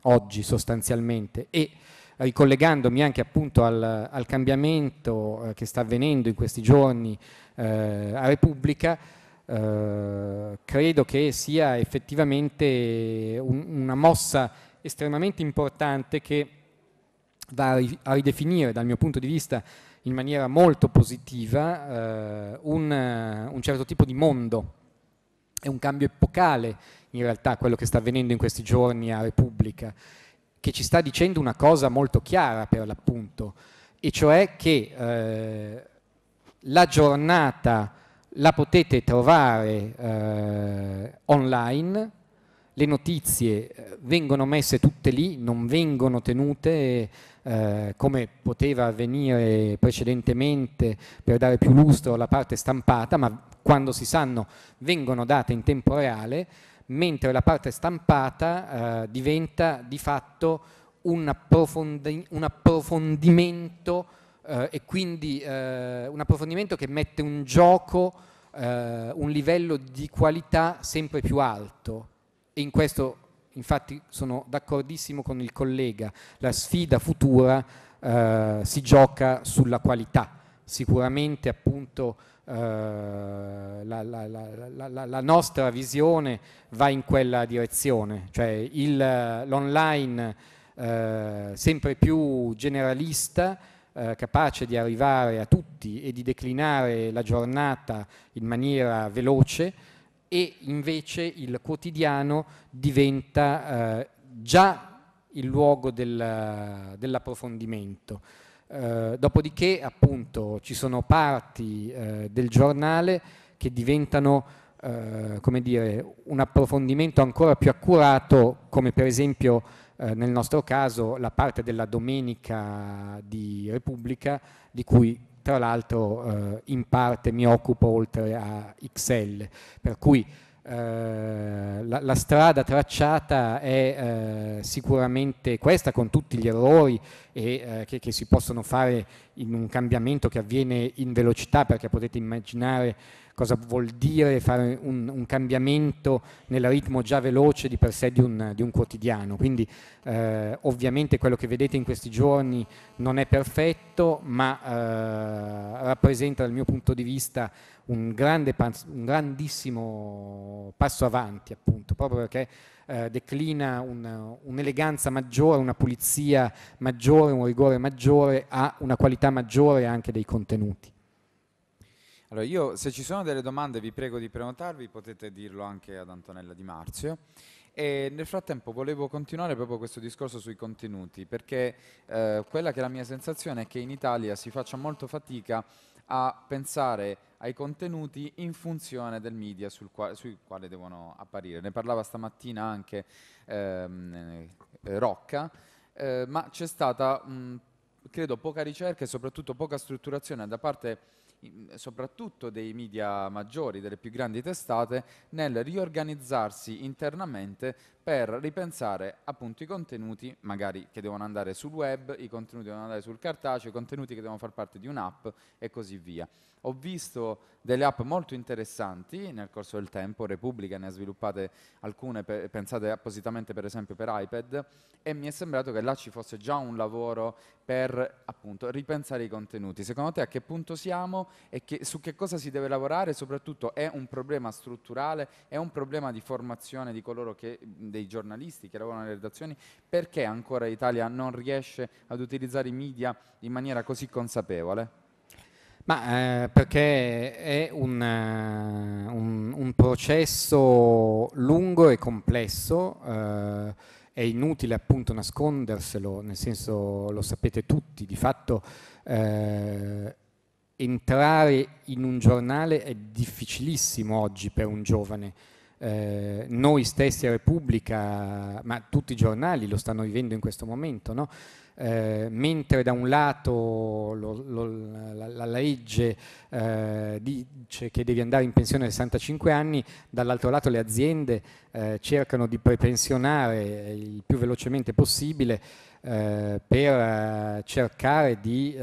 oggi sostanzialmente e ricollegandomi anche appunto al, al cambiamento eh, che sta avvenendo in questi giorni eh, a Repubblica eh, credo che sia effettivamente un, una mossa estremamente importante che va a, ridefinire dal mio punto di vista in maniera molto positiva eh, un, eh, un, certo tipo di mondo. È un cambio epocale in realtà quello che sta avvenendo in questi giorni a Repubblica, che ci sta dicendo una cosa molto chiara per l'appunto, e cioè che eh, la giornata la potete trovare eh, online le notizie eh, vengono messe tutte lì, non vengono tenute eh, come poteva avvenire precedentemente per dare più lustro alla parte stampata, ma quando si sanno vengono date in tempo reale, mentre la parte stampata eh, diventa di fatto un, approfondi un approfondimento eh, e quindi eh, un approfondimento che mette un gioco eh, un livello di qualità sempre più alto e in questo infatti sono d'accordissimo con il collega, la sfida futura eh, si gioca sulla qualità, sicuramente appunto eh, la, la, la, la, nostra visione va in quella direzione, cioè l'online eh, sempre più generalista eh, capace di arrivare a tutti e di declinare la giornata in maniera veloce e invece il quotidiano diventa eh, già il luogo del, dell'approfondimento. Eh, dopodiché appunto ci sono parti eh, del giornale che diventano eh, come dire, un approfondimento ancora più accurato come per esempio eh, nel nostro caso la parte della domenica di Repubblica di cui tra l'altro eh, in parte mi occupo oltre a Excel, per cui eh, la, la, strada tracciata è eh, sicuramente questa con tutti gli errori e, eh, che, che si possono fare in un cambiamento che avviene in velocità perché potete immaginare cosa vuol dire fare un, un cambiamento nel ritmo già veloce di per sé di un, di un quotidiano. Quindi eh, ovviamente quello che vedete in questi giorni non è perfetto, ma eh, rappresenta dal mio punto di vista un, grande, un grandissimo passo avanti, appunto, proprio perché eh, declina un, un'eleganza maggiore, una pulizia maggiore, un rigore maggiore, ha una qualità maggiore anche dei contenuti. Allora, io se ci sono delle domande vi prego di prenotarvi, potete dirlo anche ad Antonella Di Marzio. E nel frattempo volevo continuare proprio questo discorso sui contenuti, perché eh, quella che è la mia sensazione è che in Italia si faccia molto fatica a pensare ai contenuti in funzione del media sul quale, sui quali devono apparire. Ne parlava stamattina anche ehm, eh, Rocca, eh, ma c'è stata, mh, credo, poca ricerca e soprattutto poca strutturazione da parte soprattutto dei media maggiori, delle più grandi testate, nel riorganizzarsi internamente per ripensare appunto i contenuti magari che devono andare sul web, i contenuti che devono andare sul cartaceo, i contenuti che devono far parte di un'app e così via. Ho visto delle app molto interessanti nel corso del tempo, Repubblica ne ha sviluppate alcune pe pensate appositamente per esempio per iPad e mi è sembrato che là ci fosse già un lavoro per appunto ripensare i contenuti. Secondo te a che punto siamo e che, su che cosa si deve lavorare? Soprattutto è un problema strutturale, è un problema di formazione di coloro che dei giornalisti che lavorano nelle redazioni, perché ancora l'Italia non riesce ad utilizzare i media in maniera così consapevole? Ma eh, perché è un, uh, un, un, processo lungo e complesso, uh, è inutile appunto nasconderselo, nel senso lo sapete tutti, di fatto uh, entrare in un giornale è difficilissimo oggi per un giovane eh, noi stessi a Repubblica, ma tutti i giornali lo stanno vivendo in questo momento, no? eh, mentre da un lato lo, lo, la, la, legge eh, dice che devi andare in pensione a 65 anni, dall'altro lato le aziende eh, cercano di prepensionare il più velocemente possibile eh, per eh, cercare di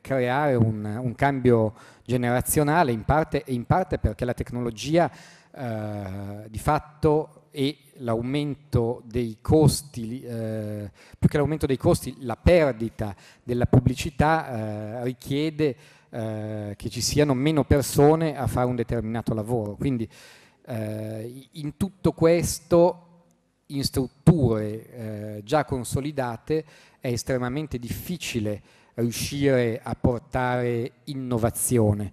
creare un, un, cambio generazionale in parte, in parte perché la tecnologia eh, di fatto e l'aumento dei costi, eh, più che l'aumento dei costi, la perdita della pubblicità eh, richiede eh, che ci siano meno persone a fare un determinato lavoro. Quindi eh, in tutto questo, in strutture eh, già consolidate, è estremamente difficile riuscire a portare innovazione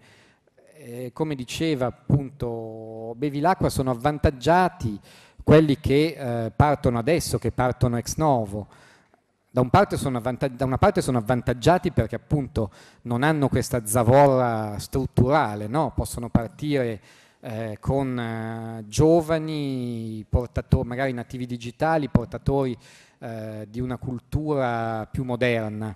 eh, come diceva appunto Bevi sono avvantaggiati quelli che eh, partono adesso, che partono ex novo. Da, un da, una parte sono avvantaggiati perché appunto non hanno questa zavorra strutturale, no? possono partire eh, con eh, giovani, magari nativi digitali, portatori eh, di una cultura più moderna.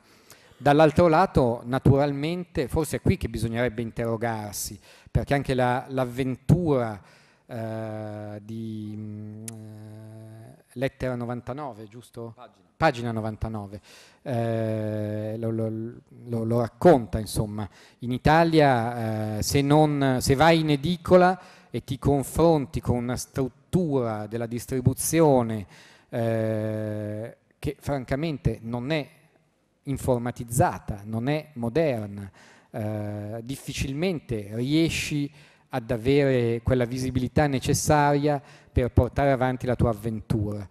Dall'altro lato, naturalmente, forse è qui che bisognerebbe interrogarsi, perché anche l'avventura eh, di mh, mm, eh, Lettera 99, giusto? Pagina, Pagina 99, eh, lo, lo, lo, lo, racconta, insomma. In Italia, eh, se, non, se vai in edicola e ti confronti con una struttura della distribuzione eh, che francamente non è informatizzata, non è moderna, eh, difficilmente riesci ad avere quella visibilità necessaria per portare avanti la tua avventura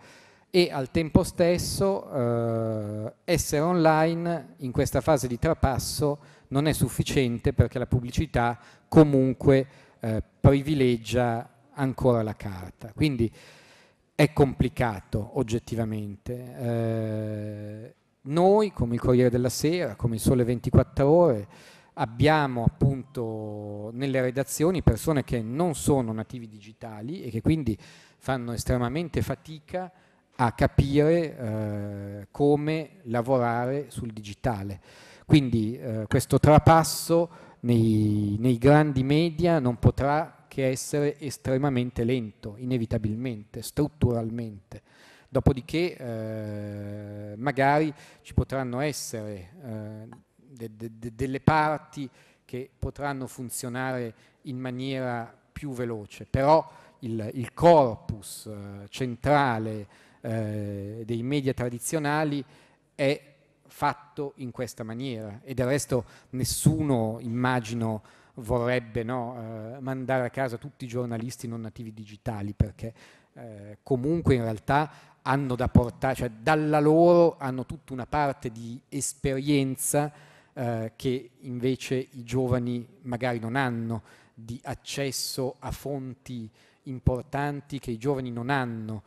e al tempo stesso eh, essere online in questa fase di trapasso non è sufficiente perché la pubblicità comunque eh, privilegia ancora la carta. Quindi è complicato oggettivamente. Eh, noi, come il Corriere della Sera, come il Sole 24 Ore, abbiamo appunto nelle redazioni persone che non sono nativi digitali e che quindi fanno estremamente fatica a capire eh, come lavorare sul digitale. Quindi eh, questo trapasso nei, nei, grandi media non potrà che essere estremamente lento, inevitabilmente, strutturalmente. Dopodiché eh, magari ci potranno essere eh, de, de, de delle parti che potranno funzionare in maniera più veloce, però il, il corpus eh, centrale eh, dei media tradizionali è fatto in questa maniera e del resto nessuno immagino vorrebbe no, eh, mandare a casa tutti i giornalisti non nativi digitali perché eh, comunque in realtà hanno da portare, cioè dalla loro hanno tutta una parte di esperienza eh, che invece i giovani magari non hanno, di accesso a fonti importanti che i giovani non hanno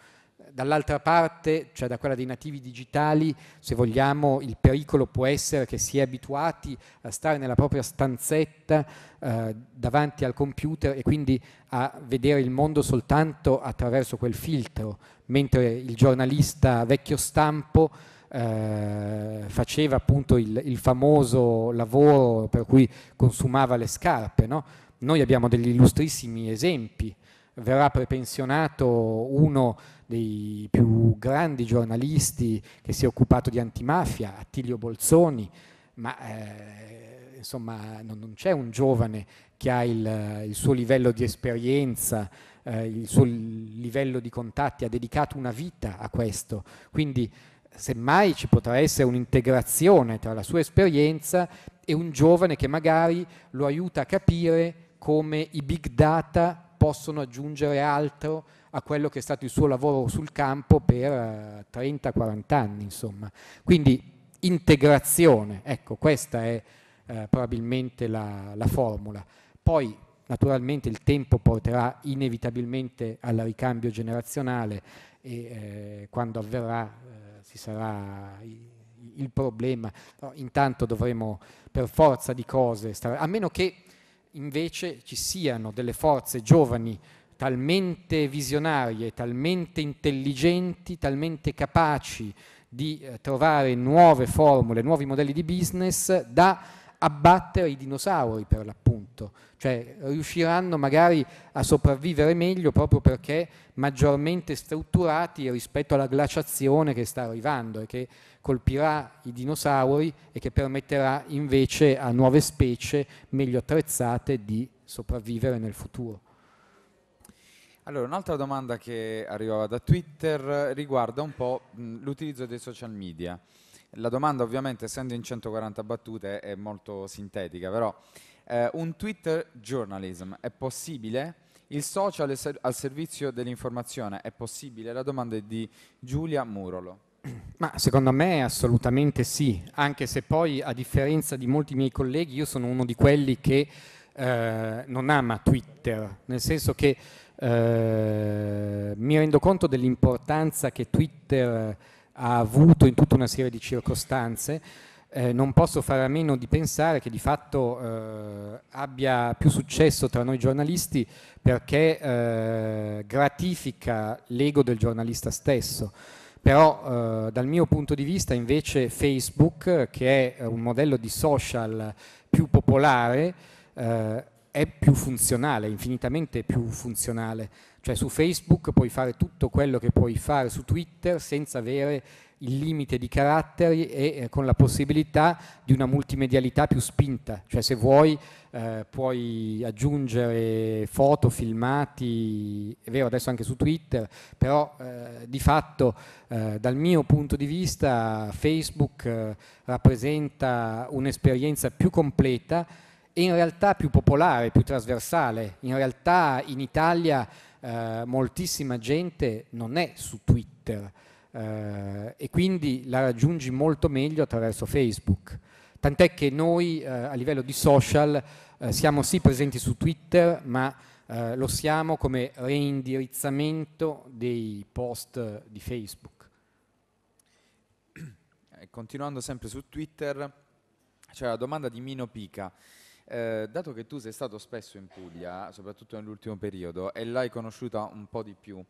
dall'altra parte, cioè da quella dei nativi digitali, se vogliamo, il pericolo può essere che si è abituati a stare nella propria stanzetta eh, davanti al computer e quindi a vedere il mondo soltanto attraverso quel filtro, mentre il giornalista vecchio stampo eh, faceva appunto il, il, famoso lavoro per cui consumava le scarpe. No? Noi abbiamo degli illustrissimi esempi verrà prepensionato uno dei più grandi giornalisti che si è occupato di antimafia, Attilio Bolzoni, ma eh, insomma non, non, c'è un giovane che ha il, il suo livello di esperienza, eh, il suo livello di contatti, ha dedicato una vita a questo. Quindi semmai ci potrà essere un'integrazione tra la sua esperienza e un giovane che magari lo aiuta a capire come i big data possono aggiungere altro a quello che è stato il suo lavoro sul campo per 30-40 eh, anni, insomma. Quindi integrazione, ecco, questa è eh, probabilmente la, la formula. Poi naturalmente il tempo porterà inevitabilmente al ricambio generazionale e eh, quando avverrà eh, ci sarà il problema. No, intanto dovremo per forza di cose, stare, a meno che invece ci siano delle forze giovani talmente visionarie, talmente intelligenti, talmente capaci di eh, trovare nuove formule, nuovi modelli di business da abbattere i dinosauri per l'appunto, cioè riusciranno magari a sopravvivere meglio proprio perché maggiormente strutturati rispetto alla glaciazione che sta arrivando e che colpirà i dinosauri e che permetterà invece a nuove specie meglio attrezzate di sopravvivere nel futuro. Allora, un'altra domanda che arrivava da Twitter riguarda un po' l'utilizzo dei social media. La domanda ovviamente, essendo in 140 battute, è molto sintetica, però eh, un Twitter journalism è possibile? Il social al servizio dell'informazione è possibile? La domanda è di Giulia Murolo. Ma secondo me assolutamente sì, anche se poi a differenza di molti miei colleghi io sono uno di quelli che eh, non ama Twitter, nel senso che eh, mi rendo conto dell'importanza che Twitter eh, ha avuto in tutta una serie di circostanze, eh, non posso fare a meno di pensare che di fatto eh, abbia più successo tra noi giornalisti perché eh, gratifica l'ego del giornalista stesso. Però eh, dal mio punto di vista invece Facebook, che è un modello di social più popolare, è più funzionale, infinitamente più funzionale. Cioè su Facebook puoi fare tutto quello che puoi fare su Twitter senza avere il limite di caratteri e eh, con la possibilità di una multimedialità più spinta. Cioè se vuoi eh, puoi aggiungere foto, filmati, è vero adesso anche su Twitter, però eh, di fatto eh, dal mio punto di vista Facebook eh, rappresenta un'esperienza più completa è in realtà più popolare, più trasversale. In realtà in Italia eh, moltissima gente non è su Twitter eh, e quindi la raggiungi molto meglio attraverso Facebook. Tant'è che noi eh, a livello di social eh, siamo sì presenti su Twitter, ma eh, lo siamo come reindirizzamento dei post di Facebook. Eh, continuando sempre su Twitter, c'è la domanda di Mino Pica. Eh, dato che tu sei stato spesso in Puglia, soprattutto nell'ultimo periodo, e l'hai conosciuta un po' di più,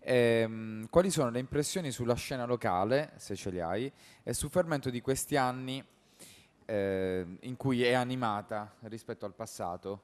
ehm, quali sono le impressioni sulla scena locale, se ce le hai, e sul fermento di questi anni eh, in cui è animata rispetto al passato?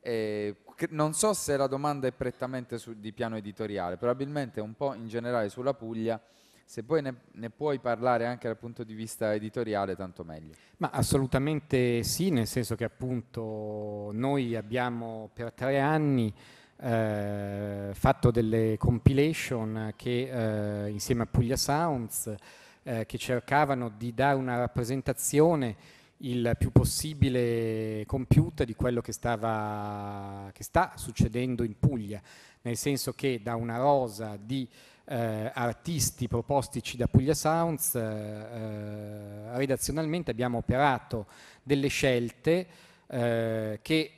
Eh, non so se la domanda è prettamente su, di piano editoriale, probabilmente un po' in generale sulla Puglia se poi ne, ne, puoi parlare anche dal punto di vista editoriale, tanto meglio. Ma assolutamente sì, nel senso che appunto noi abbiamo per tre anni eh, fatto delle compilation che, eh, insieme a Puglia Sounds eh, che cercavano di dare una rappresentazione il più possibile compiuta di quello che, stava, che sta succedendo in Puglia, nel senso che da una rosa di eh, artisti propostici da Puglia Sounds, eh, eh, redazionalmente abbiamo operato delle scelte eh, che,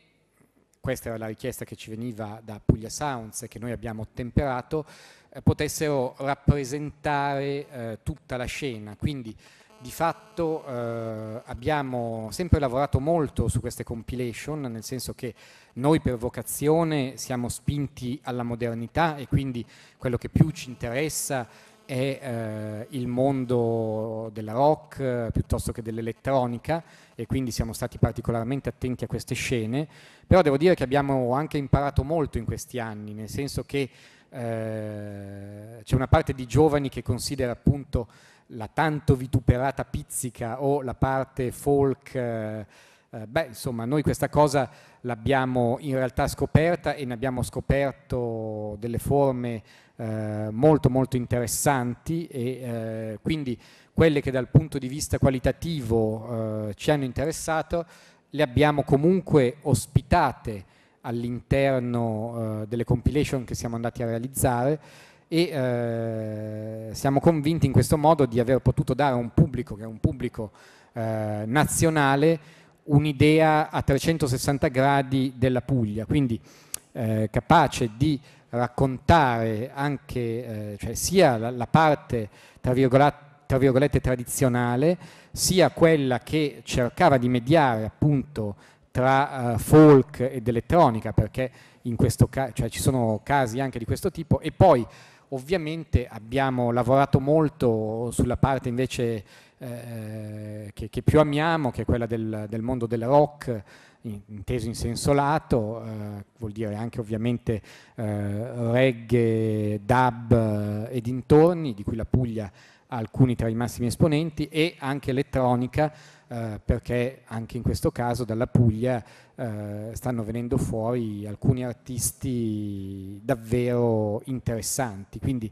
questa era la richiesta che ci veniva da Puglia Sounds e che noi abbiamo ottemperato, eh, potessero rappresentare eh, tutta la scena. Quindi di fatto eh, abbiamo sempre lavorato molto su queste compilation, nel senso che noi per vocazione siamo spinti alla modernità e quindi quello che più ci interessa è eh, il mondo della rock piuttosto che dell'elettronica e quindi siamo stati particolarmente attenti a queste scene, però devo dire che abbiamo anche imparato molto in questi anni, nel senso che eh, c'è una parte di giovani che considera appunto la tanto vituperata pizzica o la parte folk, eh, eh, beh insomma noi questa cosa l'abbiamo in realtà scoperta e ne abbiamo scoperto delle forme eh, molto molto interessanti e eh, quindi quelle che dal punto di vista qualitativo eh, ci hanno interessato le abbiamo comunque ospitate all'interno eh, delle compilation che siamo andati a realizzare e eh, siamo convinti in questo modo di aver potuto dare a un pubblico, che è un pubblico eh, nazionale, un'idea a 360 gradi della Puglia, quindi eh, capace di raccontare anche eh, cioè sia la, la parte tra virgolette tra virgolette tradizionale, sia quella che cercava di mediare appunto tra uh, folk ed elettronica, perché in questo ca- cioè, ci sono casi anche di questo tipo, e poi Ovviamente abbiamo lavorato molto sulla parte invece eh, che, che, più amiamo, che è quella del, del mondo del rock, inteso in senso lato, eh, vuol dire anche ovviamente eh, reggae, dub eh, e dintorni, di cui la Puglia ha alcuni tra i massimi esponenti, e anche elettronica, eh, perché anche in questo caso dalla Puglia eh, stanno venendo fuori alcuni artisti davvero interessanti. Quindi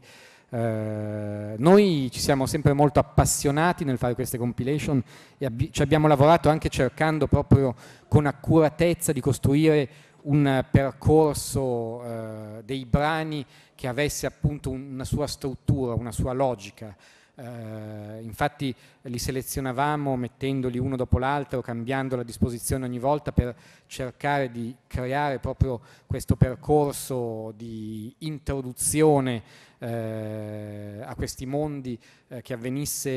eh, noi ci siamo sempre molto appassionati nel fare queste compilation e abbi ci abbiamo lavorato anche cercando proprio con accuratezza di costruire un percorso eh, dei brani che avesse appunto una sua struttura, una sua logica, eh, infatti li selezionavamo mettendoli uno dopo l'altro, cambiando la disposizione ogni volta per cercare di creare proprio questo percorso di introduzione eh, a questi mondi eh, che avvenisse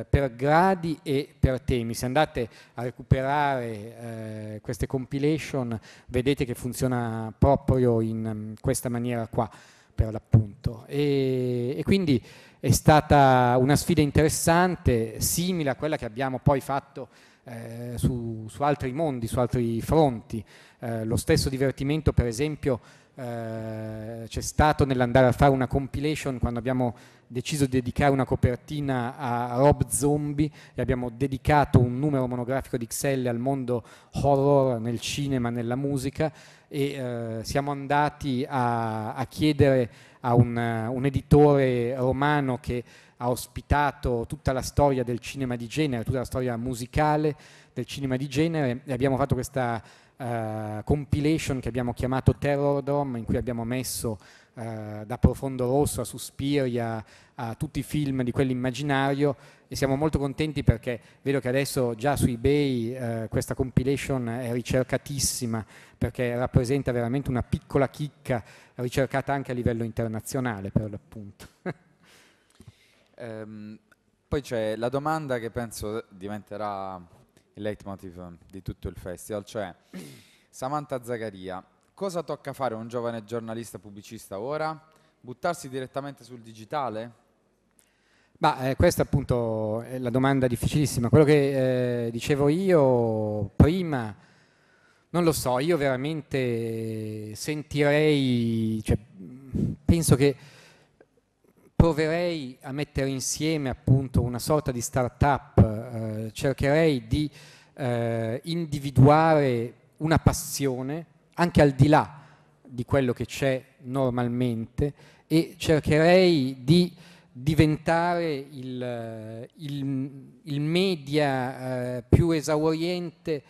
eh, per gradi e per temi. Se andate a recuperare eh, queste compilation vedete che funziona proprio in, mm, questa maniera qua per l'appunto. E, e quindi è stata una sfida interessante, simile a quella che abbiamo poi fatto eh, su, su, altri mondi, su altri fronti. Eh, lo stesso divertimento, per esempio, eh, c'è stato nell'andare a fare una compilation quando abbiamo deciso di dedicare una copertina a Rob Zombie e abbiamo dedicato un numero monografico di XL al mondo horror nel cinema, nella musica e eh, siamo andati a, a chiedere a un, eh, un, editore romano che ha ospitato tutta la storia del cinema di genere, tutta la storia musicale del cinema di genere e abbiamo fatto questa eh, compilation che abbiamo chiamato Terror Dome in cui abbiamo messo eh, da Profondo Rosso a Suspiria a tutti i film di quell'immaginario e siamo molto contenti perché vedo che adesso già su eBay eh, questa compilation è ricercatissima perché rappresenta veramente una piccola chicca ricercata anche a livello internazionale per l'appunto. um, poi c'è la domanda che penso diventerà il leitmotiv di tutto il festival, cioè Samantha Zagaria Cosa tocca fare un giovane giornalista pubblicista ora? Buttarsi direttamente sul digitale? Bah, eh, questa appunto è la domanda difficilissima. Quello che eh, dicevo io prima, non lo so, io veramente sentirei, cioè, penso che proverei a mettere insieme appunto una sorta di start-up, eh, cercherei di eh, individuare una passione anche al di là di quello che c'è normalmente e cercherei di diventare il, eh, il, il media eh, più esauriente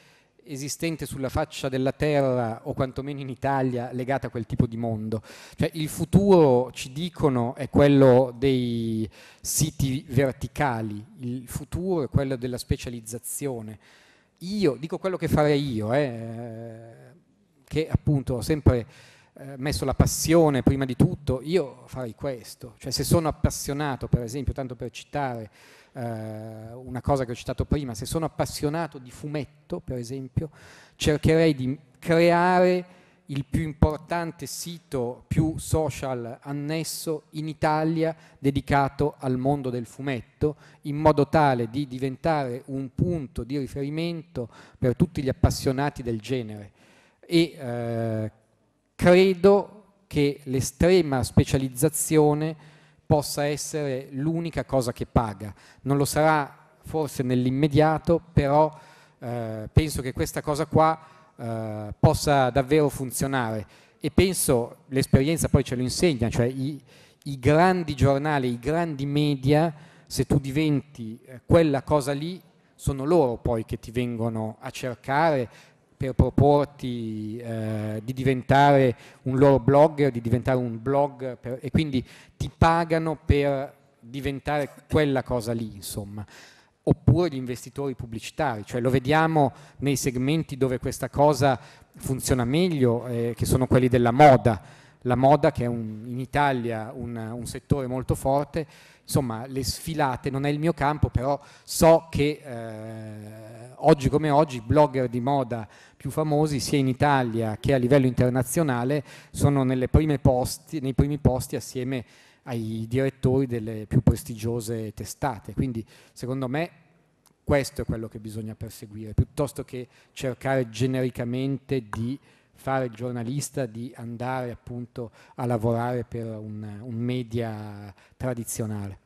esistente sulla faccia della terra o quantomeno in Italia legata a quel tipo di mondo. Cioè, il futuro, ci dicono, è quello dei siti verticali, il futuro è quello della specializzazione. Io dico quello che farei io, eh, che appunto ho sempre eh, messo la passione prima di tutto, io farei questo, cioè se sono appassionato, per esempio, tanto per citare eh, una cosa che ho citato prima, se sono appassionato di fumetto, per esempio, cercherei di creare il più importante sito più social annesso in Italia dedicato al mondo del fumetto, in modo tale di diventare un punto di riferimento per tutti gli appassionati del genere e eh, credo che l'estrema specializzazione possa essere l'unica cosa che paga. Non lo sarà forse nell'immediato, però eh, penso che questa cosa qua eh, possa davvero funzionare e penso, l'esperienza poi ce lo insegna, cioè i, i grandi giornali, i grandi media, se tu diventi eh, quella cosa lì, sono loro poi che ti vengono a cercare, per proporti eh, di diventare un loro blogger, di diventare un blog per, e quindi ti pagano per diventare quella cosa lì, insomma. Oppure gli investitori pubblicitari, cioè lo vediamo nei segmenti dove questa cosa funziona meglio, eh, che sono quelli della moda la moda che è un, in Italia un, un, settore molto forte, insomma le sfilate non è il mio campo, però so che eh, oggi come oggi i blogger di moda più famosi sia in Italia che a livello internazionale sono posti, nei primi posti assieme ai direttori delle più prestigiose testate, quindi secondo me questo è quello che bisogna perseguire, piuttosto che cercare genericamente di fare il giornalista di andare appunto a lavorare per un, un media tradizionale.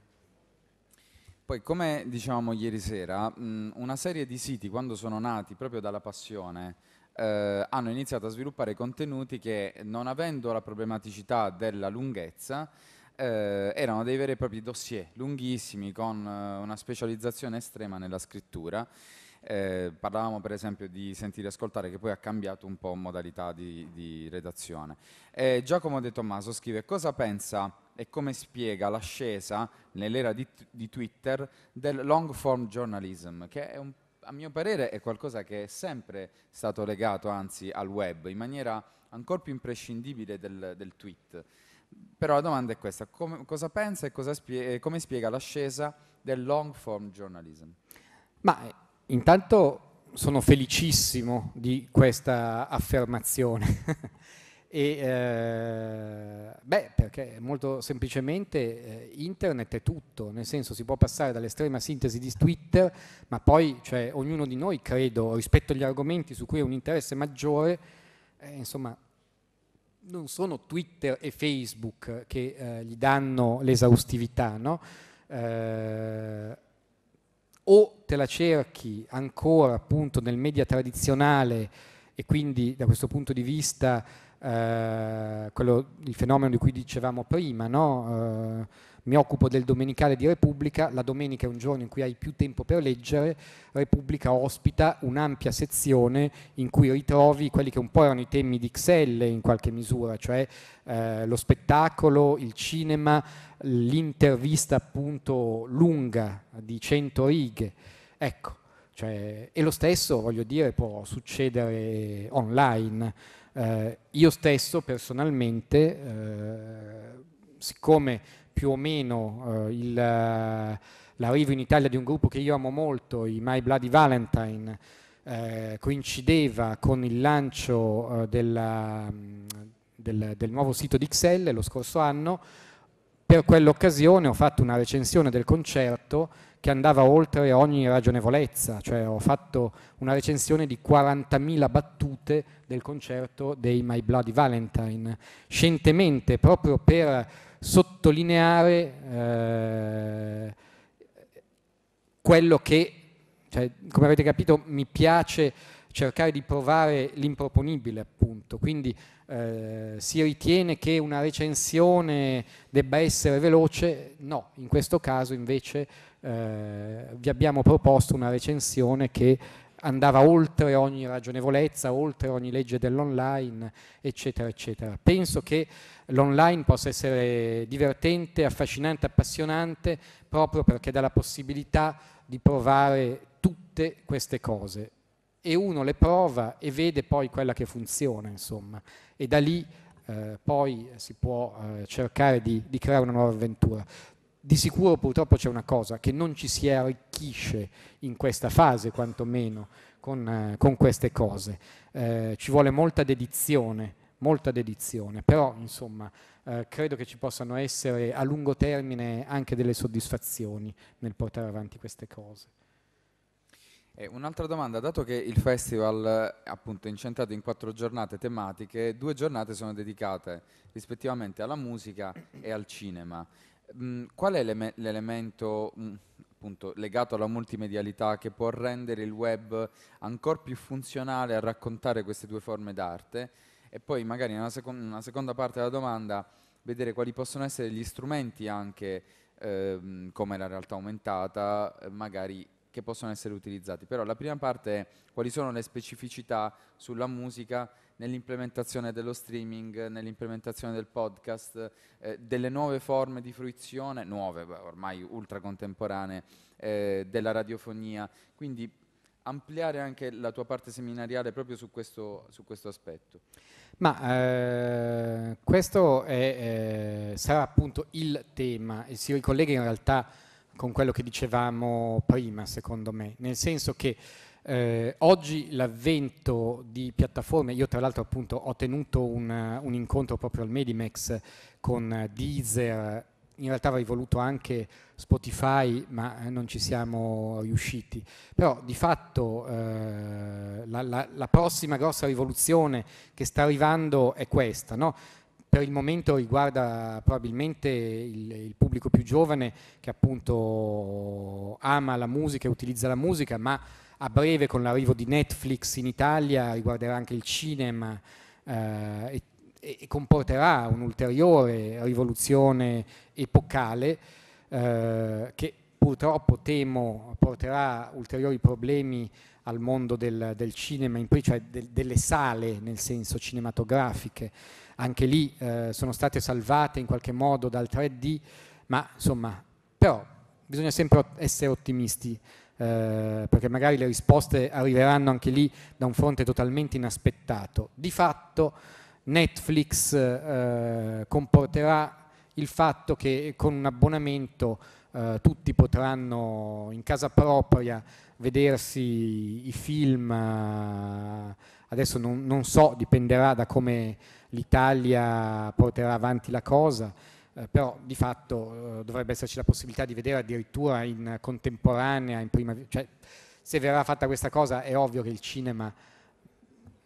Poi, come dicevamo ieri sera, mh, mm, una serie di siti, quando sono nati proprio dalla passione, eh, hanno iniziato a sviluppare contenuti che, non avendo la problematicità della lunghezza, eh, erano dei veri e propri dossier lunghissimi con eh, una specializzazione estrema nella scrittura eh, parlavamo per esempio di sentire e ascoltare che poi ha cambiato un po' modalità di, di redazione. Eh, Giacomo De Tommaso scrive cosa pensa e come spiega l'ascesa nell'era di, di, Twitter del long form journalism, che un, a mio parere è qualcosa che è sempre stato legato anzi al web in maniera ancora più imprescindibile del, del tweet. Però la domanda è questa, come, cosa pensa e cosa spie come spiega l'ascesa del long form journalism? Ma Intanto sono felicissimo di questa affermazione. e, eh, beh, perché molto semplicemente eh, internet è tutto, nel senso si può passare dall'estrema sintesi di Twitter, ma poi cioè, ognuno di noi, credo, rispetto agli argomenti su cui ha un interesse maggiore, eh, insomma, non sono Twitter e Facebook che eh, gli danno l'esaustività, no? Eh, o te la cerchi ancora appunto nel media tradizionale e quindi da questo punto di vista eh, quello, il fenomeno di cui dicevamo prima, no? eh, mi occupo del domenicale di Repubblica, la domenica è un giorno in cui hai più tempo per leggere, Repubblica ospita un'ampia sezione in cui ritrovi quelli che un po' erano i temi di Excel in qualche misura, cioè eh, lo spettacolo, il cinema, l'intervista appunto lunga di 100 righe. Ecco, cioè, e lo stesso, voglio dire, può succedere online. Eh, io stesso personalmente, eh, siccome più o meno eh, il, eh, l'arrivo in Italia di un gruppo che io amo molto, i My Bloody Valentine, eh, coincideva con il lancio eh, della, mm, del, del, nuovo sito di Excel lo scorso anno. Per quell'occasione ho fatto una recensione del concerto che andava oltre ogni ragionevolezza, cioè ho fatto una recensione di 40.000 battute del concerto dei My Bloody Valentine, scientemente proprio per sottolineare eh, quello che, cioè, come avete capito, mi piace cercare di provare l'improponibile appunto, quindi eh, si ritiene che una recensione debba essere veloce? No, in questo caso invece eh, vi abbiamo proposto una recensione che andava oltre ogni ragionevolezza, oltre ogni legge dell'online, eccetera, eccetera. Penso che l'online possa essere divertente, affascinante, appassionante, proprio perché dà la possibilità di provare tutte queste cose. E uno le prova e vede poi quella che funziona, insomma. E da lì eh, poi si può eh, cercare di, di creare una nuova avventura. Di sicuro purtroppo c'è una cosa, che non ci si arricchisce in questa fase, quantomeno, con, eh, con queste cose. Eh, ci vuole molta dedizione molta dedizione, però insomma eh, credo che ci possano essere a lungo termine anche delle soddisfazioni nel portare avanti queste cose. Eh, un'altra domanda, dato che il festival appunto è incentrato in quattro giornate tematiche, due giornate sono dedicate rispettivamente alla musica e al cinema. Mm, qual è l'elemento mm, appunto, legato alla multimedialità che può rendere il web ancora più funzionale a raccontare queste due forme d'arte? e poi magari nella seco una seconda parte della domanda vedere quali possono essere gli strumenti anche ehm, come la realtà aumentata, eh, magari che possono essere utilizzati. Però la prima parte è quali sono le specificità sulla musica nell'implementazione dello streaming, nell'implementazione del podcast, eh, delle nuove forme di fruizione, nuove, ormai ultracontemporanee, eh, della radiofonia. Quindi ampliare anche la tua parte seminariale proprio su questo, su questo aspetto. Ma eh, questo è, eh, sarà appunto il tema e si ricollega in realtà con quello che dicevamo prima, secondo me, nel senso che eh, oggi l'avvento di piattaforme, io tra l'altro appunto ho tenuto un, un incontro proprio al Medimex con Deezer in realtà avrei voluto anche Spotify, ma eh, non ci siamo riusciti. Però di fatto eh, la, la, la, prossima grossa rivoluzione che sta arrivando è questa. No? Per il momento riguarda probabilmente il, il, pubblico più giovane che appunto ama la musica e utilizza la musica, ma a breve con l'arrivo di Netflix in Italia riguarderà anche il cinema eh, e e comporterà un'ulteriore rivoluzione epocale eh, che purtroppo temo porterà ulteriori problemi al mondo del, del cinema, cioè del, delle sale nel senso cinematografiche. Anche lì eh, sono state salvate in qualche modo dal 3D, ma insomma, però bisogna sempre essere ottimisti. Eh, perché magari le risposte arriveranno anche lì da un fronte totalmente inaspettato. Di fatto Netflix eh, comporterà il fatto che con un abbonamento eh, tutti potranno in casa propria vedersi i film, eh, adesso non, non, so, dipenderà da come l'Italia porterà avanti la cosa, eh, però di fatto eh, dovrebbe esserci la possibilità di vedere addirittura in contemporanea, in prima, cioè, se verrà fatta questa cosa è ovvio che il cinema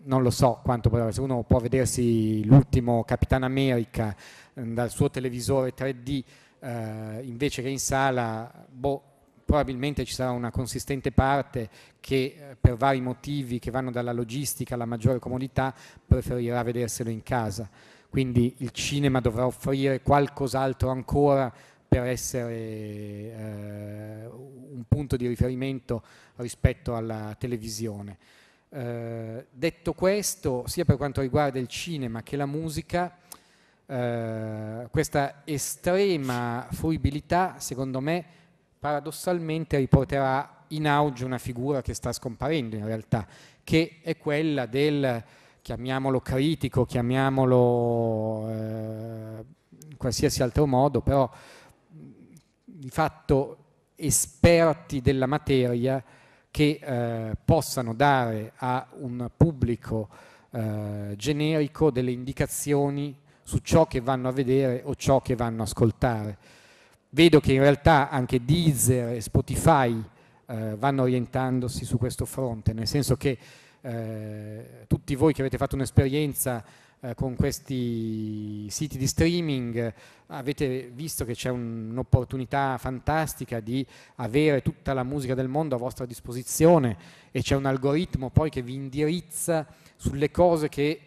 non lo so quanto potrebbe essere, uno può vedersi l'ultimo Capitan America mm, dal suo televisore 3D eh, invece che in sala, boh, probabilmente ci sarà una consistente parte che eh, per vari motivi che vanno dalla logistica alla maggiore comodità preferirà vederselo in casa. Quindi il cinema dovrà offrire qualcos'altro ancora per essere eh, un punto di riferimento rispetto alla televisione. Eh, detto questo, sia per quanto riguarda il cinema che la musica, eh, questa estrema fruibilità, secondo me, paradossalmente riporterà in auge una figura che sta scomparendo in realtà, che è quella del, chiamiamolo critico, chiamiamolo eh, in qualsiasi altro modo, però di fatto esperti della materia che eh, possano dare a un pubblico eh, generico delle indicazioni su ciò che vanno a vedere o ciò che vanno a ascoltare. Vedo che in realtà anche Deezer e Spotify eh, vanno orientandosi su questo fronte, nel senso che eh, tutti voi che avete fatto un'esperienza eh, con questi siti di streaming, avete visto che c'è un'opportunità fantastica di avere tutta la musica del mondo a vostra disposizione e c'è un algoritmo poi che vi indirizza sulle cose che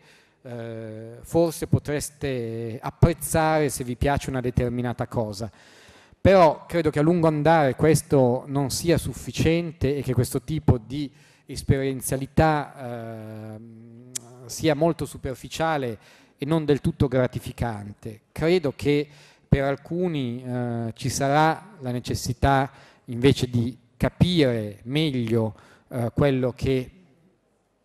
eh, forse potreste apprezzare se vi piace una determinata cosa. Però credo che a lungo andare questo non sia sufficiente e che questo tipo di esperienzialità eh, sia molto superficiale e non del tutto gratificante. Credo che per alcuni eh, ci sarà la necessità invece di capire meglio eh, quello che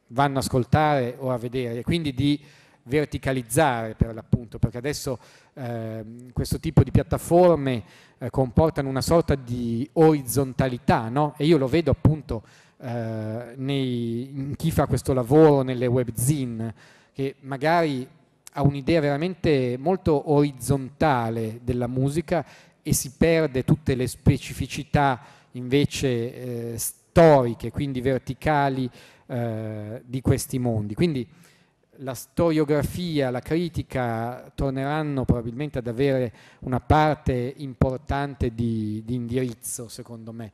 vanno a ascoltare o a vedere e quindi di verticalizzare per l'appunto, perché adesso eh, questo tipo di piattaforme eh, comportano una sorta di orizzontalità, no? E io lo vedo appunto eh, nei, in chi fa questo lavoro nelle webzine, che magari ha un'idea veramente molto orizzontale della musica e si perde tutte le specificità invece eh, storiche, quindi verticali eh, di questi mondi. Quindi la storiografia, la critica torneranno probabilmente ad avere una parte importante di, di indirizzo, secondo me.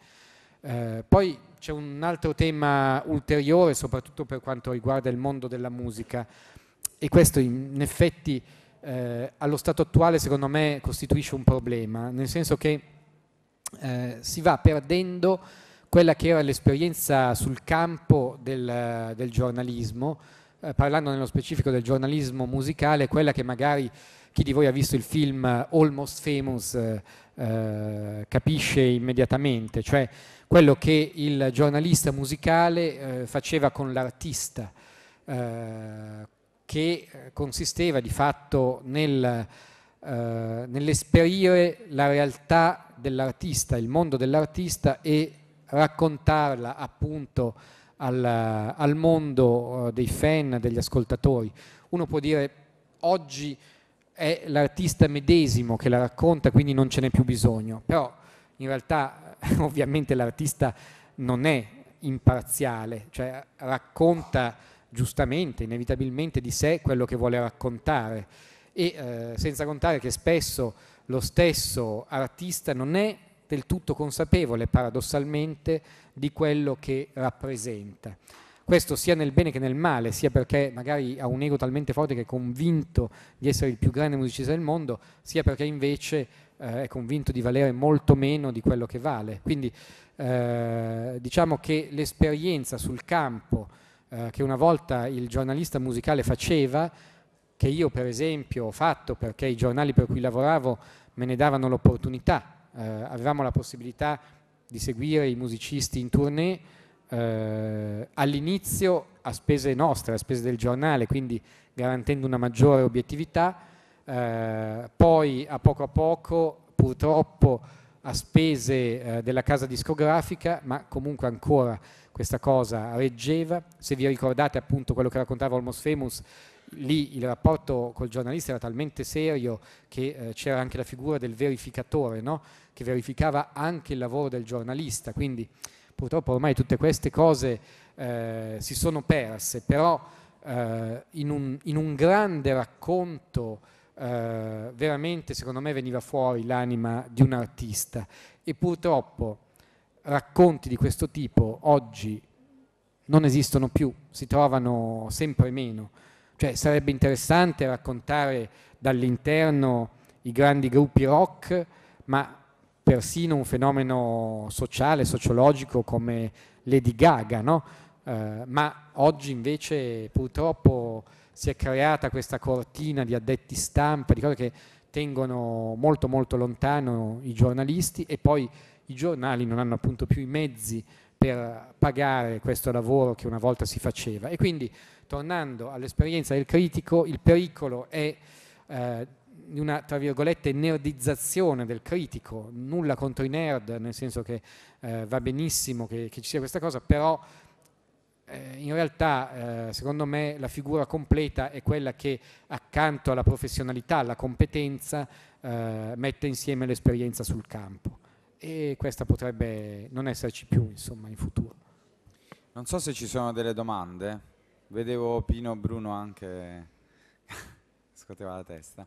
Eh, poi c'è un altro tema ulteriore, soprattutto per quanto riguarda il mondo della musica, e questo in effetti eh, allo stato attuale secondo me costituisce un problema, nel senso che eh, si va perdendo quella che era l'esperienza sul campo del, del giornalismo, eh, parlando nello specifico del giornalismo musicale, quella che magari chi di voi ha visto il film eh, Almost Famous eh, eh, capisce immediatamente, cioè quello che il giornalista musicale eh, faceva con l'artista, eh, che eh, consisteva di fatto nel, nell'esperire la realtà dell'artista, il mondo dell'artista e raccontarla appunto al, al mondo dei fan, degli ascoltatori. Uno può dire oggi è l'artista medesimo che la racconta, quindi non ce n'è più bisogno. Però in realtà ovviamente l'artista non è imparziale, cioè racconta giustamente, inevitabilmente di sé quello che vuole raccontare e eh, senza contare che spesso lo stesso artista non è del tutto consapevole paradossalmente di quello che rappresenta questo sia nel bene che nel male, sia perché magari ha un ego talmente forte che è convinto di essere il più grande musicista del mondo, sia perché invece eh, è convinto di valere molto meno di quello che vale. Quindi eh, diciamo che l'esperienza sul campo eh, che una volta il giornalista musicale faceva, che io per esempio ho fatto perché i giornali per cui lavoravo me ne davano l'opportunità, eh, avevamo la possibilità di seguire i musicisti in tournée, eh, all'inizio a spese nostre, a spese del giornale, quindi garantendo una maggiore obiettività, eh, poi a poco a poco purtroppo a spese eh, della casa discografica, ma comunque ancora questa cosa reggeva. Se vi ricordate appunto quello che raccontava Almost Famous, lì il rapporto col giornalista era talmente serio che eh, c'era anche la figura del verificatore, no? che verificava anche il lavoro del giornalista, quindi Purtroppo ormai tutte queste cose eh, si sono perse, però eh, in, un, in, un, grande racconto eh, veramente secondo me veniva fuori l'anima di un artista e purtroppo racconti di questo tipo oggi non esistono più, si trovano sempre meno. Cioè sarebbe interessante raccontare dall'interno i grandi gruppi rock, ma persino un fenomeno sociale, sociologico come Lady Gaga, no? eh, ma oggi invece purtroppo si è creata questa cortina di addetti stampa, di cose che tengono molto molto lontano i giornalisti e poi i giornali non hanno appunto più i mezzi per pagare questo lavoro che una volta si faceva. E quindi, tornando all'esperienza del critico, il pericolo è eh, di una, tra virgolette, nerdizzazione del critico, nulla contro i nerd, nel senso che eh, va benissimo che, che, ci sia questa cosa, però eh, in realtà eh, secondo me la figura completa è quella che accanto alla professionalità, alla competenza, eh, mette insieme l'esperienza sul campo e questa potrebbe non esserci più insomma in futuro. Non so se ci sono delle domande, vedevo Pino Bruno anche... scoteva la testa.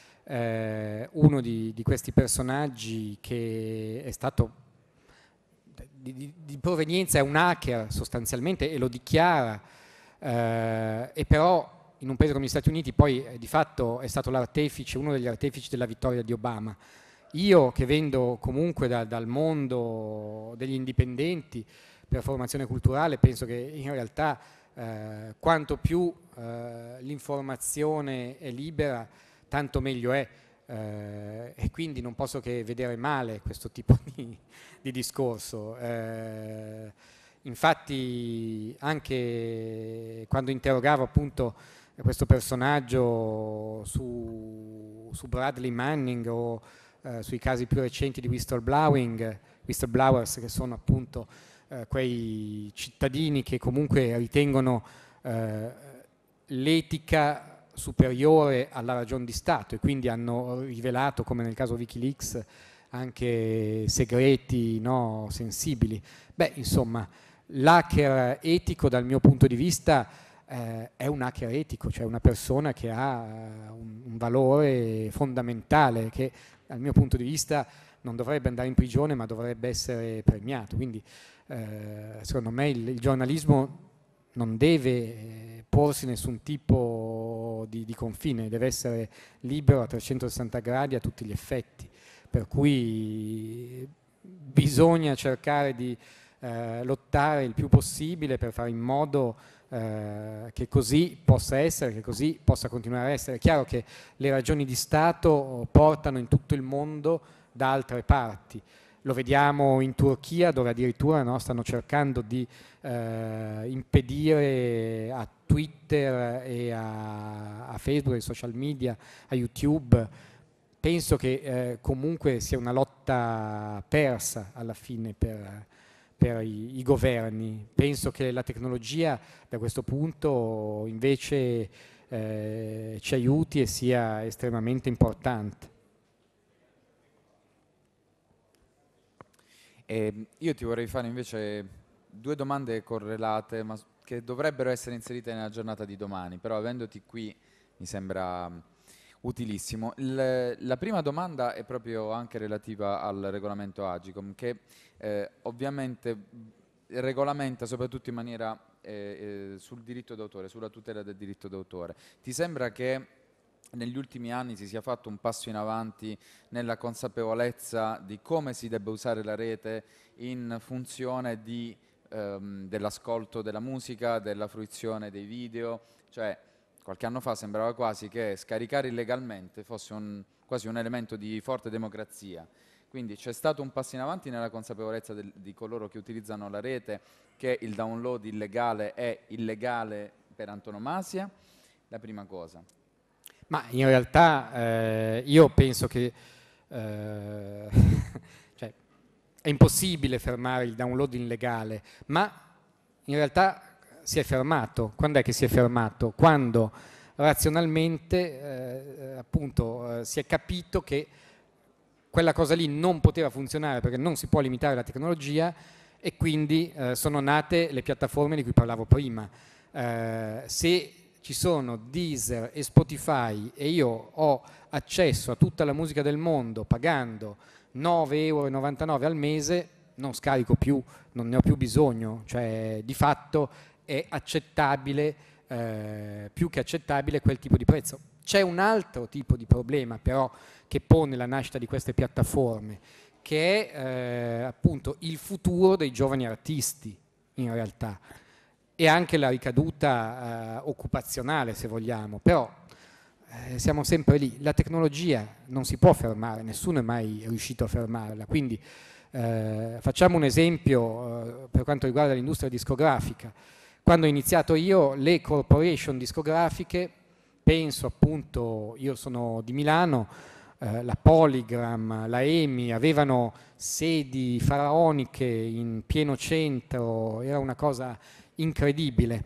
eh, uno di, di, questi personaggi che è stato di, di, di, provenienza è un hacker sostanzialmente e lo dichiara eh, e però in un paese come gli Stati Uniti poi eh, di fatto è stato l'artefice, uno degli artefici della vittoria di Obama. Io che vendo comunque da, dal mondo degli indipendenti per formazione culturale penso che in realtà eh, quanto più eh, l'informazione è libera tanto meglio è eh, e quindi non posso che vedere male questo tipo di, di discorso. Eh, infatti anche quando interrogavo appunto questo personaggio su, su Bradley Manning o eh, sui casi più recenti di whistleblowing, whistleblowers che sono appunto eh, quei cittadini che comunque ritengono eh, l'etica superiore alla ragion di Stato e quindi hanno rivelato, come nel caso Wikileaks, anche segreti no, sensibili. Beh, insomma, l'hacker etico dal mio punto di vista eh, è un hacker etico, cioè una persona che ha eh, un, un, valore fondamentale che dal mio punto di vista non dovrebbe andare in prigione ma dovrebbe essere premiato. Quindi eh, secondo me il, il giornalismo non deve eh, porsi nessun tipo di, di confine, deve essere libero a 360 gradi a tutti gli effetti, per cui eh, bisogna cercare di eh, lottare il più possibile per fare in modo eh, che così possa essere, che così possa continuare a essere. È chiaro che le ragioni di Stato portano in tutto il mondo da altre parti, lo vediamo in Turchia dove addirittura no, stanno cercando di eh, impedire a Twitter e a, a, Facebook, ai social media, a YouTube. Penso che eh, comunque sia una lotta persa alla fine per, per i, i, governi. Penso che la tecnologia da questo punto invece eh, ci aiuti e sia estremamente importante. E ehm, io ti vorrei fare invece due domande correlate, ma che dovrebbero essere inserite nella giornata di domani, però avendoti qui mi sembra mm, utilissimo. Il, la prima domanda è proprio anche relativa al regolamento Agicom, che eh, ovviamente mm, regolamenta soprattutto in maniera eh, eh, sul diritto d'autore, sulla tutela del diritto d'autore. Ti sembra che negli ultimi anni si sia fatto un passo in avanti nella consapevolezza di come si debba usare la rete in funzione di, ehm, dell'ascolto della musica, della fruizione dei video, cioè qualche anno fa sembrava quasi che scaricare illegalmente fosse un, quasi un elemento di forte democrazia. Quindi c'è stato un passo in avanti nella consapevolezza del, di coloro che utilizzano la rete che il download illegale è illegale per antonomasia, la prima cosa. Ma in realtà eh, io penso che eh, cioè, è impossibile fermare il download illegale, ma in realtà si è fermato. Quando è che si è fermato? Quando razionalmente eh, appunto eh, si è capito che quella cosa lì non poteva funzionare perché non si può limitare la tecnologia e quindi eh, sono nate le piattaforme di cui parlavo prima. Eh, se ci sono Deezer e Spotify e io ho accesso a tutta la musica del mondo pagando 9,99 euro al mese, non scarico più, non ne ho più bisogno, cioè di fatto è accettabile, eh, più che accettabile quel tipo di prezzo. C'è un altro tipo di problema però che pone la nascita di queste piattaforme, che è eh, appunto il futuro dei giovani artisti in realtà e anche la ricaduta eh, occupazionale, se vogliamo, però eh, siamo sempre lì. La tecnologia non si può fermare, nessuno è mai riuscito a fermarla, quindi eh, facciamo un esempio eh, per quanto riguarda l'industria discografica. Quando ho iniziato io, le corporation discografiche, penso appunto, io sono di Milano, eh, la Polygram, la EMI avevano sedi faraoniche in pieno centro, era una cosa incredibile.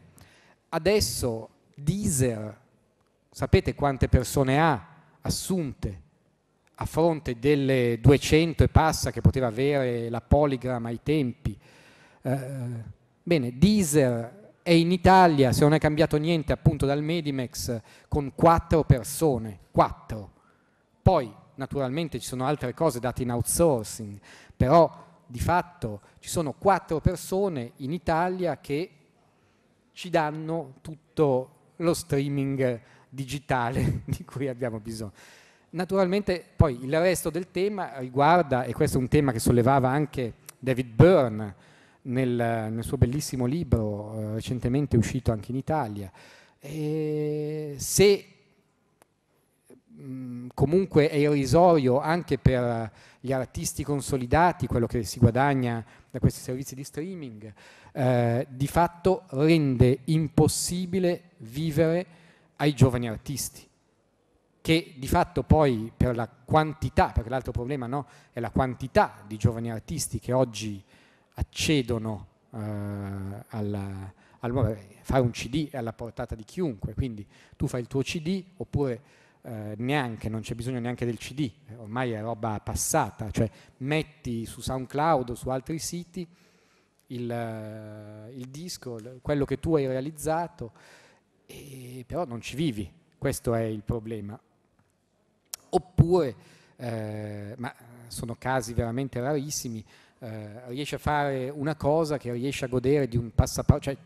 Adesso Deezer, sapete quante persone ha assunte a fronte delle 200 e passa che poteva avere la Polygram ai tempi? Eh, bene, Deezer è in Italia, se non è cambiato niente appunto dal Medimex, con quattro persone, quattro. Poi naturalmente ci sono altre cose date in outsourcing, però di fatto ci sono quattro persone in Italia che ci danno tutto lo streaming digitale di cui abbiamo bisogno. Naturalmente poi il resto del tema riguarda, e questo è un tema che sollevava anche David Byrne nel, nel suo bellissimo libro eh, recentemente uscito anche in Italia, e eh, se comunque è irrisorio anche per gli artisti consolidati, quello che si guadagna da questi servizi di streaming, eh, di fatto rende impossibile vivere ai giovani artisti che di fatto poi per la quantità, perché l'altro problema no, è la quantità di giovani artisti che oggi accedono eh, alla, al, fare un CD è alla portata di chiunque, quindi tu fai il tuo CD oppure eh, neanche, non c'è bisogno neanche del CD, eh, ormai è roba passata, cioè metti su SoundCloud o su altri siti il, eh, il disco, quello che tu hai realizzato, però non ci vivi, questo è il problema. Oppure, eh, ma sono casi veramente rarissimi, eh, riesci a fare una cosa che riesce a godere di un passaparola, cioè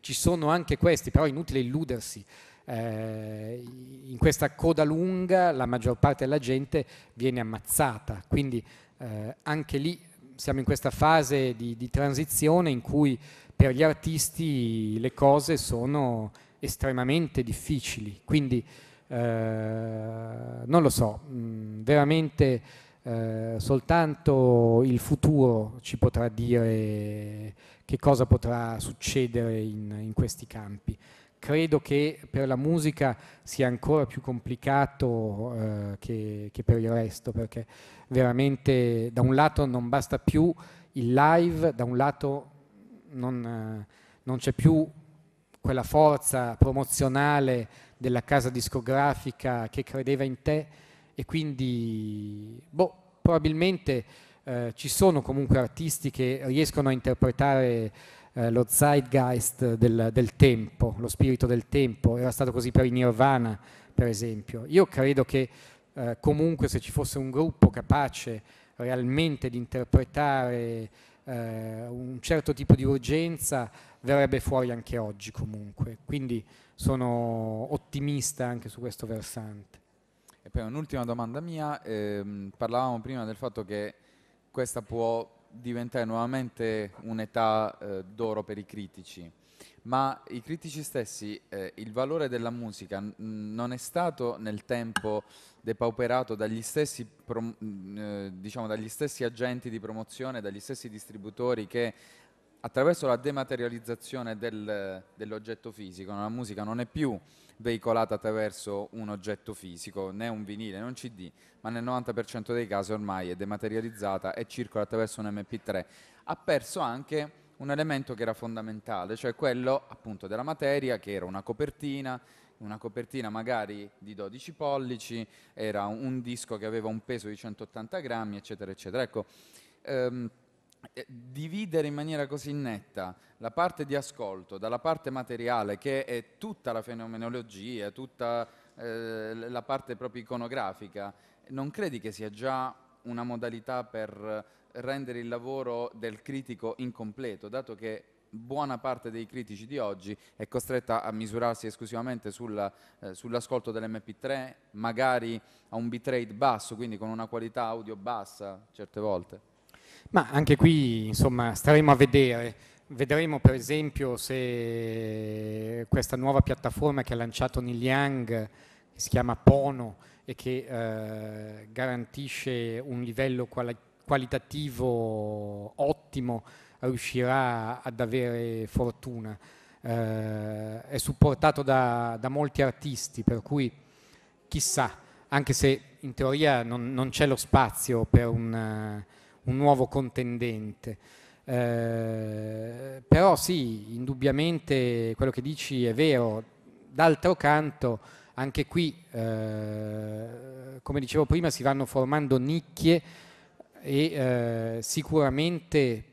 ci sono anche questi, però è inutile illudersi eh, in questa coda lunga la maggior parte della gente viene ammazzata, quindi eh, anche lì siamo in questa fase di, di, transizione in cui per gli artisti le cose sono estremamente difficili, quindi eh, non lo so, mh, mm, veramente eh, soltanto il futuro ci potrà dire che cosa potrà succedere in, in questi campi credo che per la musica sia ancora più complicato eh, che, che, per il resto, perché veramente da un lato non basta più il live, da un lato non, eh, non c'è più quella forza promozionale della casa discografica che credeva in te e quindi boh, probabilmente eh, ci sono comunque artisti che riescono a interpretare eh, lo zeitgeist del, del tempo, lo spirito del tempo, era stato così per i Nirvana, per esempio. Io credo che eh, comunque se ci fosse un gruppo capace realmente di interpretare eh, un certo tipo di urgenza, verrebbe fuori anche oggi comunque. Quindi sono ottimista anche su questo versante. E poi un'ultima domanda mia, ehm, parlavamo prima del fatto che questa può diventare nuovamente un'età eh, d'oro per i critici, ma i critici stessi, eh, il valore della musica non è stato nel tempo depauperato dagli stessi, mh, mm, eh, diciamo, dagli stessi agenti di promozione, dagli stessi distributori che attraverso la dematerializzazione del, dell'oggetto fisico, la musica non è più veicolata attraverso un oggetto fisico, né un vinile, né un CD, ma nel 90% dei casi ormai è dematerializzata e circola attraverso un MP3. Ha perso anche un elemento che era fondamentale, cioè quello appunto della materia, che era una copertina, una copertina magari di 12 pollici, era un disco che aveva un peso di 180 grammi, eccetera, eccetera. Ecco, ehm, eh, dividere in maniera così netta la parte di ascolto dalla parte materiale che è tutta la fenomenologia, tutta eh, la parte proprio iconografica, non credi che sia già una modalità per rendere il lavoro del critico incompleto, dato che buona parte dei critici di oggi è costretta a misurarsi esclusivamente sulla, eh, sull'ascolto dell'MP3, magari a un bitrate basso, quindi con una qualità audio bassa certe volte? Ma anche qui, insomma, staremo a vedere. Vedremo per esempio se questa nuova piattaforma che ha lanciato Neil Young, che si chiama Pono e che eh, garantisce un livello quali qualitativo ottimo, riuscirà ad avere fortuna. Eh, è supportato da, da, molti artisti, per cui chissà, anche se in teoria non, non c'è lo spazio per un un nuovo contendente. Eh, però sì, indubbiamente quello che dici è vero. D'altro canto, anche qui, eh, come dicevo prima, si vanno formando nicchie e eh, sicuramente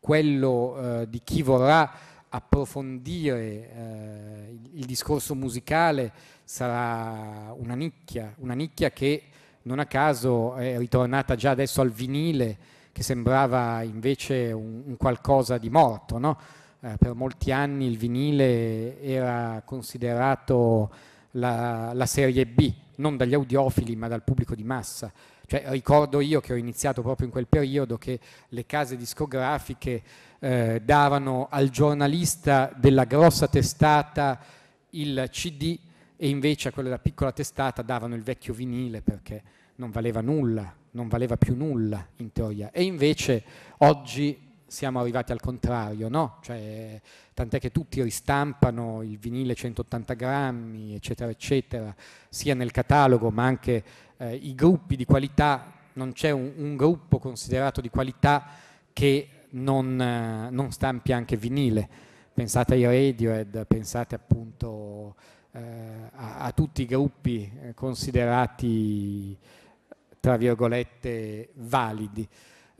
quello eh, di chi vorrà approfondire eh, il, il discorso musicale sarà una nicchia, una nicchia che non a caso è ritornata già adesso al vinile, che sembrava invece un, un qualcosa di morto. No? Eh, per molti anni il vinile era considerato la, la serie B, non dagli audiofili ma dal pubblico di massa. Cioè, ricordo io che ho iniziato proprio in quel periodo che le case discografiche eh, davano al giornalista della grossa testata il CD e invece a quello della piccola testata davano il vecchio vinile perché non valeva nulla, non valeva più nulla in teoria. E invece oggi siamo arrivati al contrario, no? cioè, tant'è che tutti ristampano il vinile 180 grammi, eccetera, eccetera, sia nel catalogo ma anche eh, i gruppi di qualità, non c'è un, un gruppo considerato di qualità che non, eh, non, stampi anche vinile. Pensate ai Radiohead, pensate appunto eh, a, a, tutti i gruppi eh, considerati tra virgolette, validi.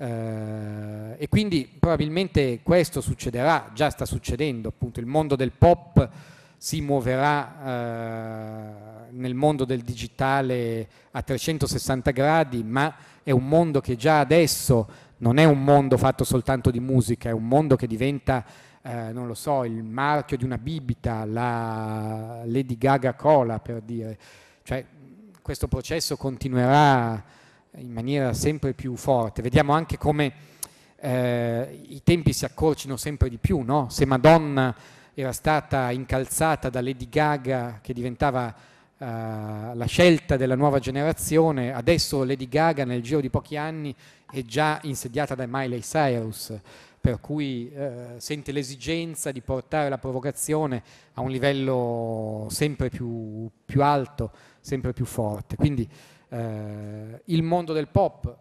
Eh, e quindi probabilmente questo succederà, già sta succedendo, appunto il mondo del pop si muoverà eh, nel mondo del digitale a 360 gradi, ma è un mondo che già adesso non è un mondo fatto soltanto di musica, è un mondo che diventa, eh, non lo so, il marchio di una bibita, la Lady Gaga Cola per dire. Cioè, questo processo continuerà in maniera sempre più forte. Vediamo anche come eh, i tempi si accorcino sempre di più, no? se Madonna era stata incalzata da Lady Gaga che diventava eh, la scelta della nuova generazione, adesso Lady Gaga nel giro di pochi anni è già insediata da Miley Cyrus, per cui eh, sente l'esigenza di portare la provocazione a un livello sempre più, più alto sempre più forte. Quindi eh, il mondo del pop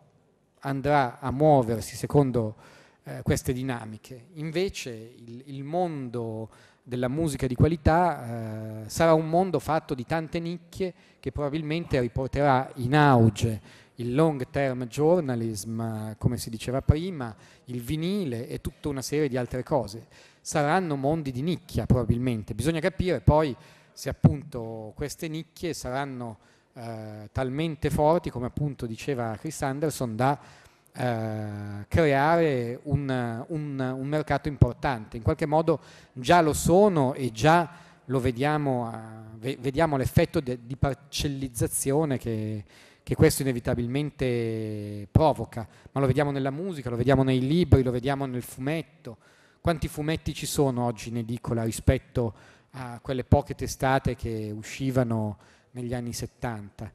andrà a muoversi secondo eh, queste dinamiche, invece il, il, mondo della musica di qualità eh, sarà un mondo fatto di tante nicchie che probabilmente riporterà in auge il long term journalism, come si diceva prima, il vinile e tutta una serie di altre cose. Saranno mondi di nicchia probabilmente, bisogna capire poi se appunto queste nicchie saranno eh, talmente forti, come appunto diceva Chris Anderson, da eh, creare un, un, un, mercato importante. In qualche modo già lo sono e già lo vediamo, eh, vediamo l'effetto di parcellizzazione che, che questo inevitabilmente provoca, ma lo vediamo nella musica, lo vediamo nei libri, lo vediamo nel fumetto. Quanti fumetti ci sono oggi in edicola rispetto a a quelle poche testate che uscivano negli anni 70.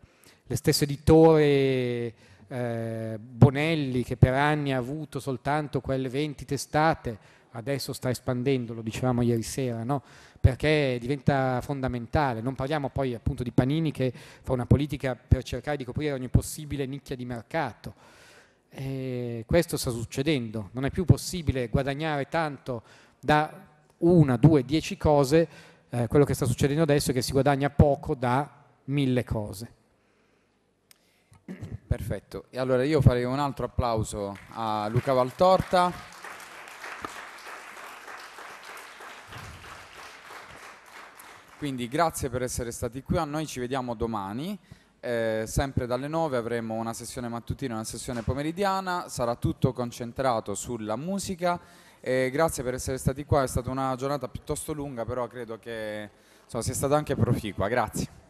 Lo stesso editore eh, Bonelli, che per anni ha avuto soltanto quelle 20 testate, adesso sta espandendo, lo dicevamo ieri sera, no? perché diventa fondamentale. Non parliamo poi appunto di Panini che fa una politica per cercare di coprire ogni possibile nicchia di mercato. E questo sta succedendo, non è più possibile guadagnare tanto da una, due, dieci cose eh, quello che sta succedendo adesso è che si guadagna poco da mille cose. Perfetto, e allora io farei un altro applauso a Luca Valtorta. Quindi grazie per essere stati qui, a noi ci vediamo domani. Eh, sempre dalle 9 avremo una sessione mattutina e una sessione pomeridiana, sarà tutto concentrato sulla musica e grazie per essere stati qua, è stata una giornata piuttosto lunga, però credo che insomma, sia stata anche proficua. Grazie.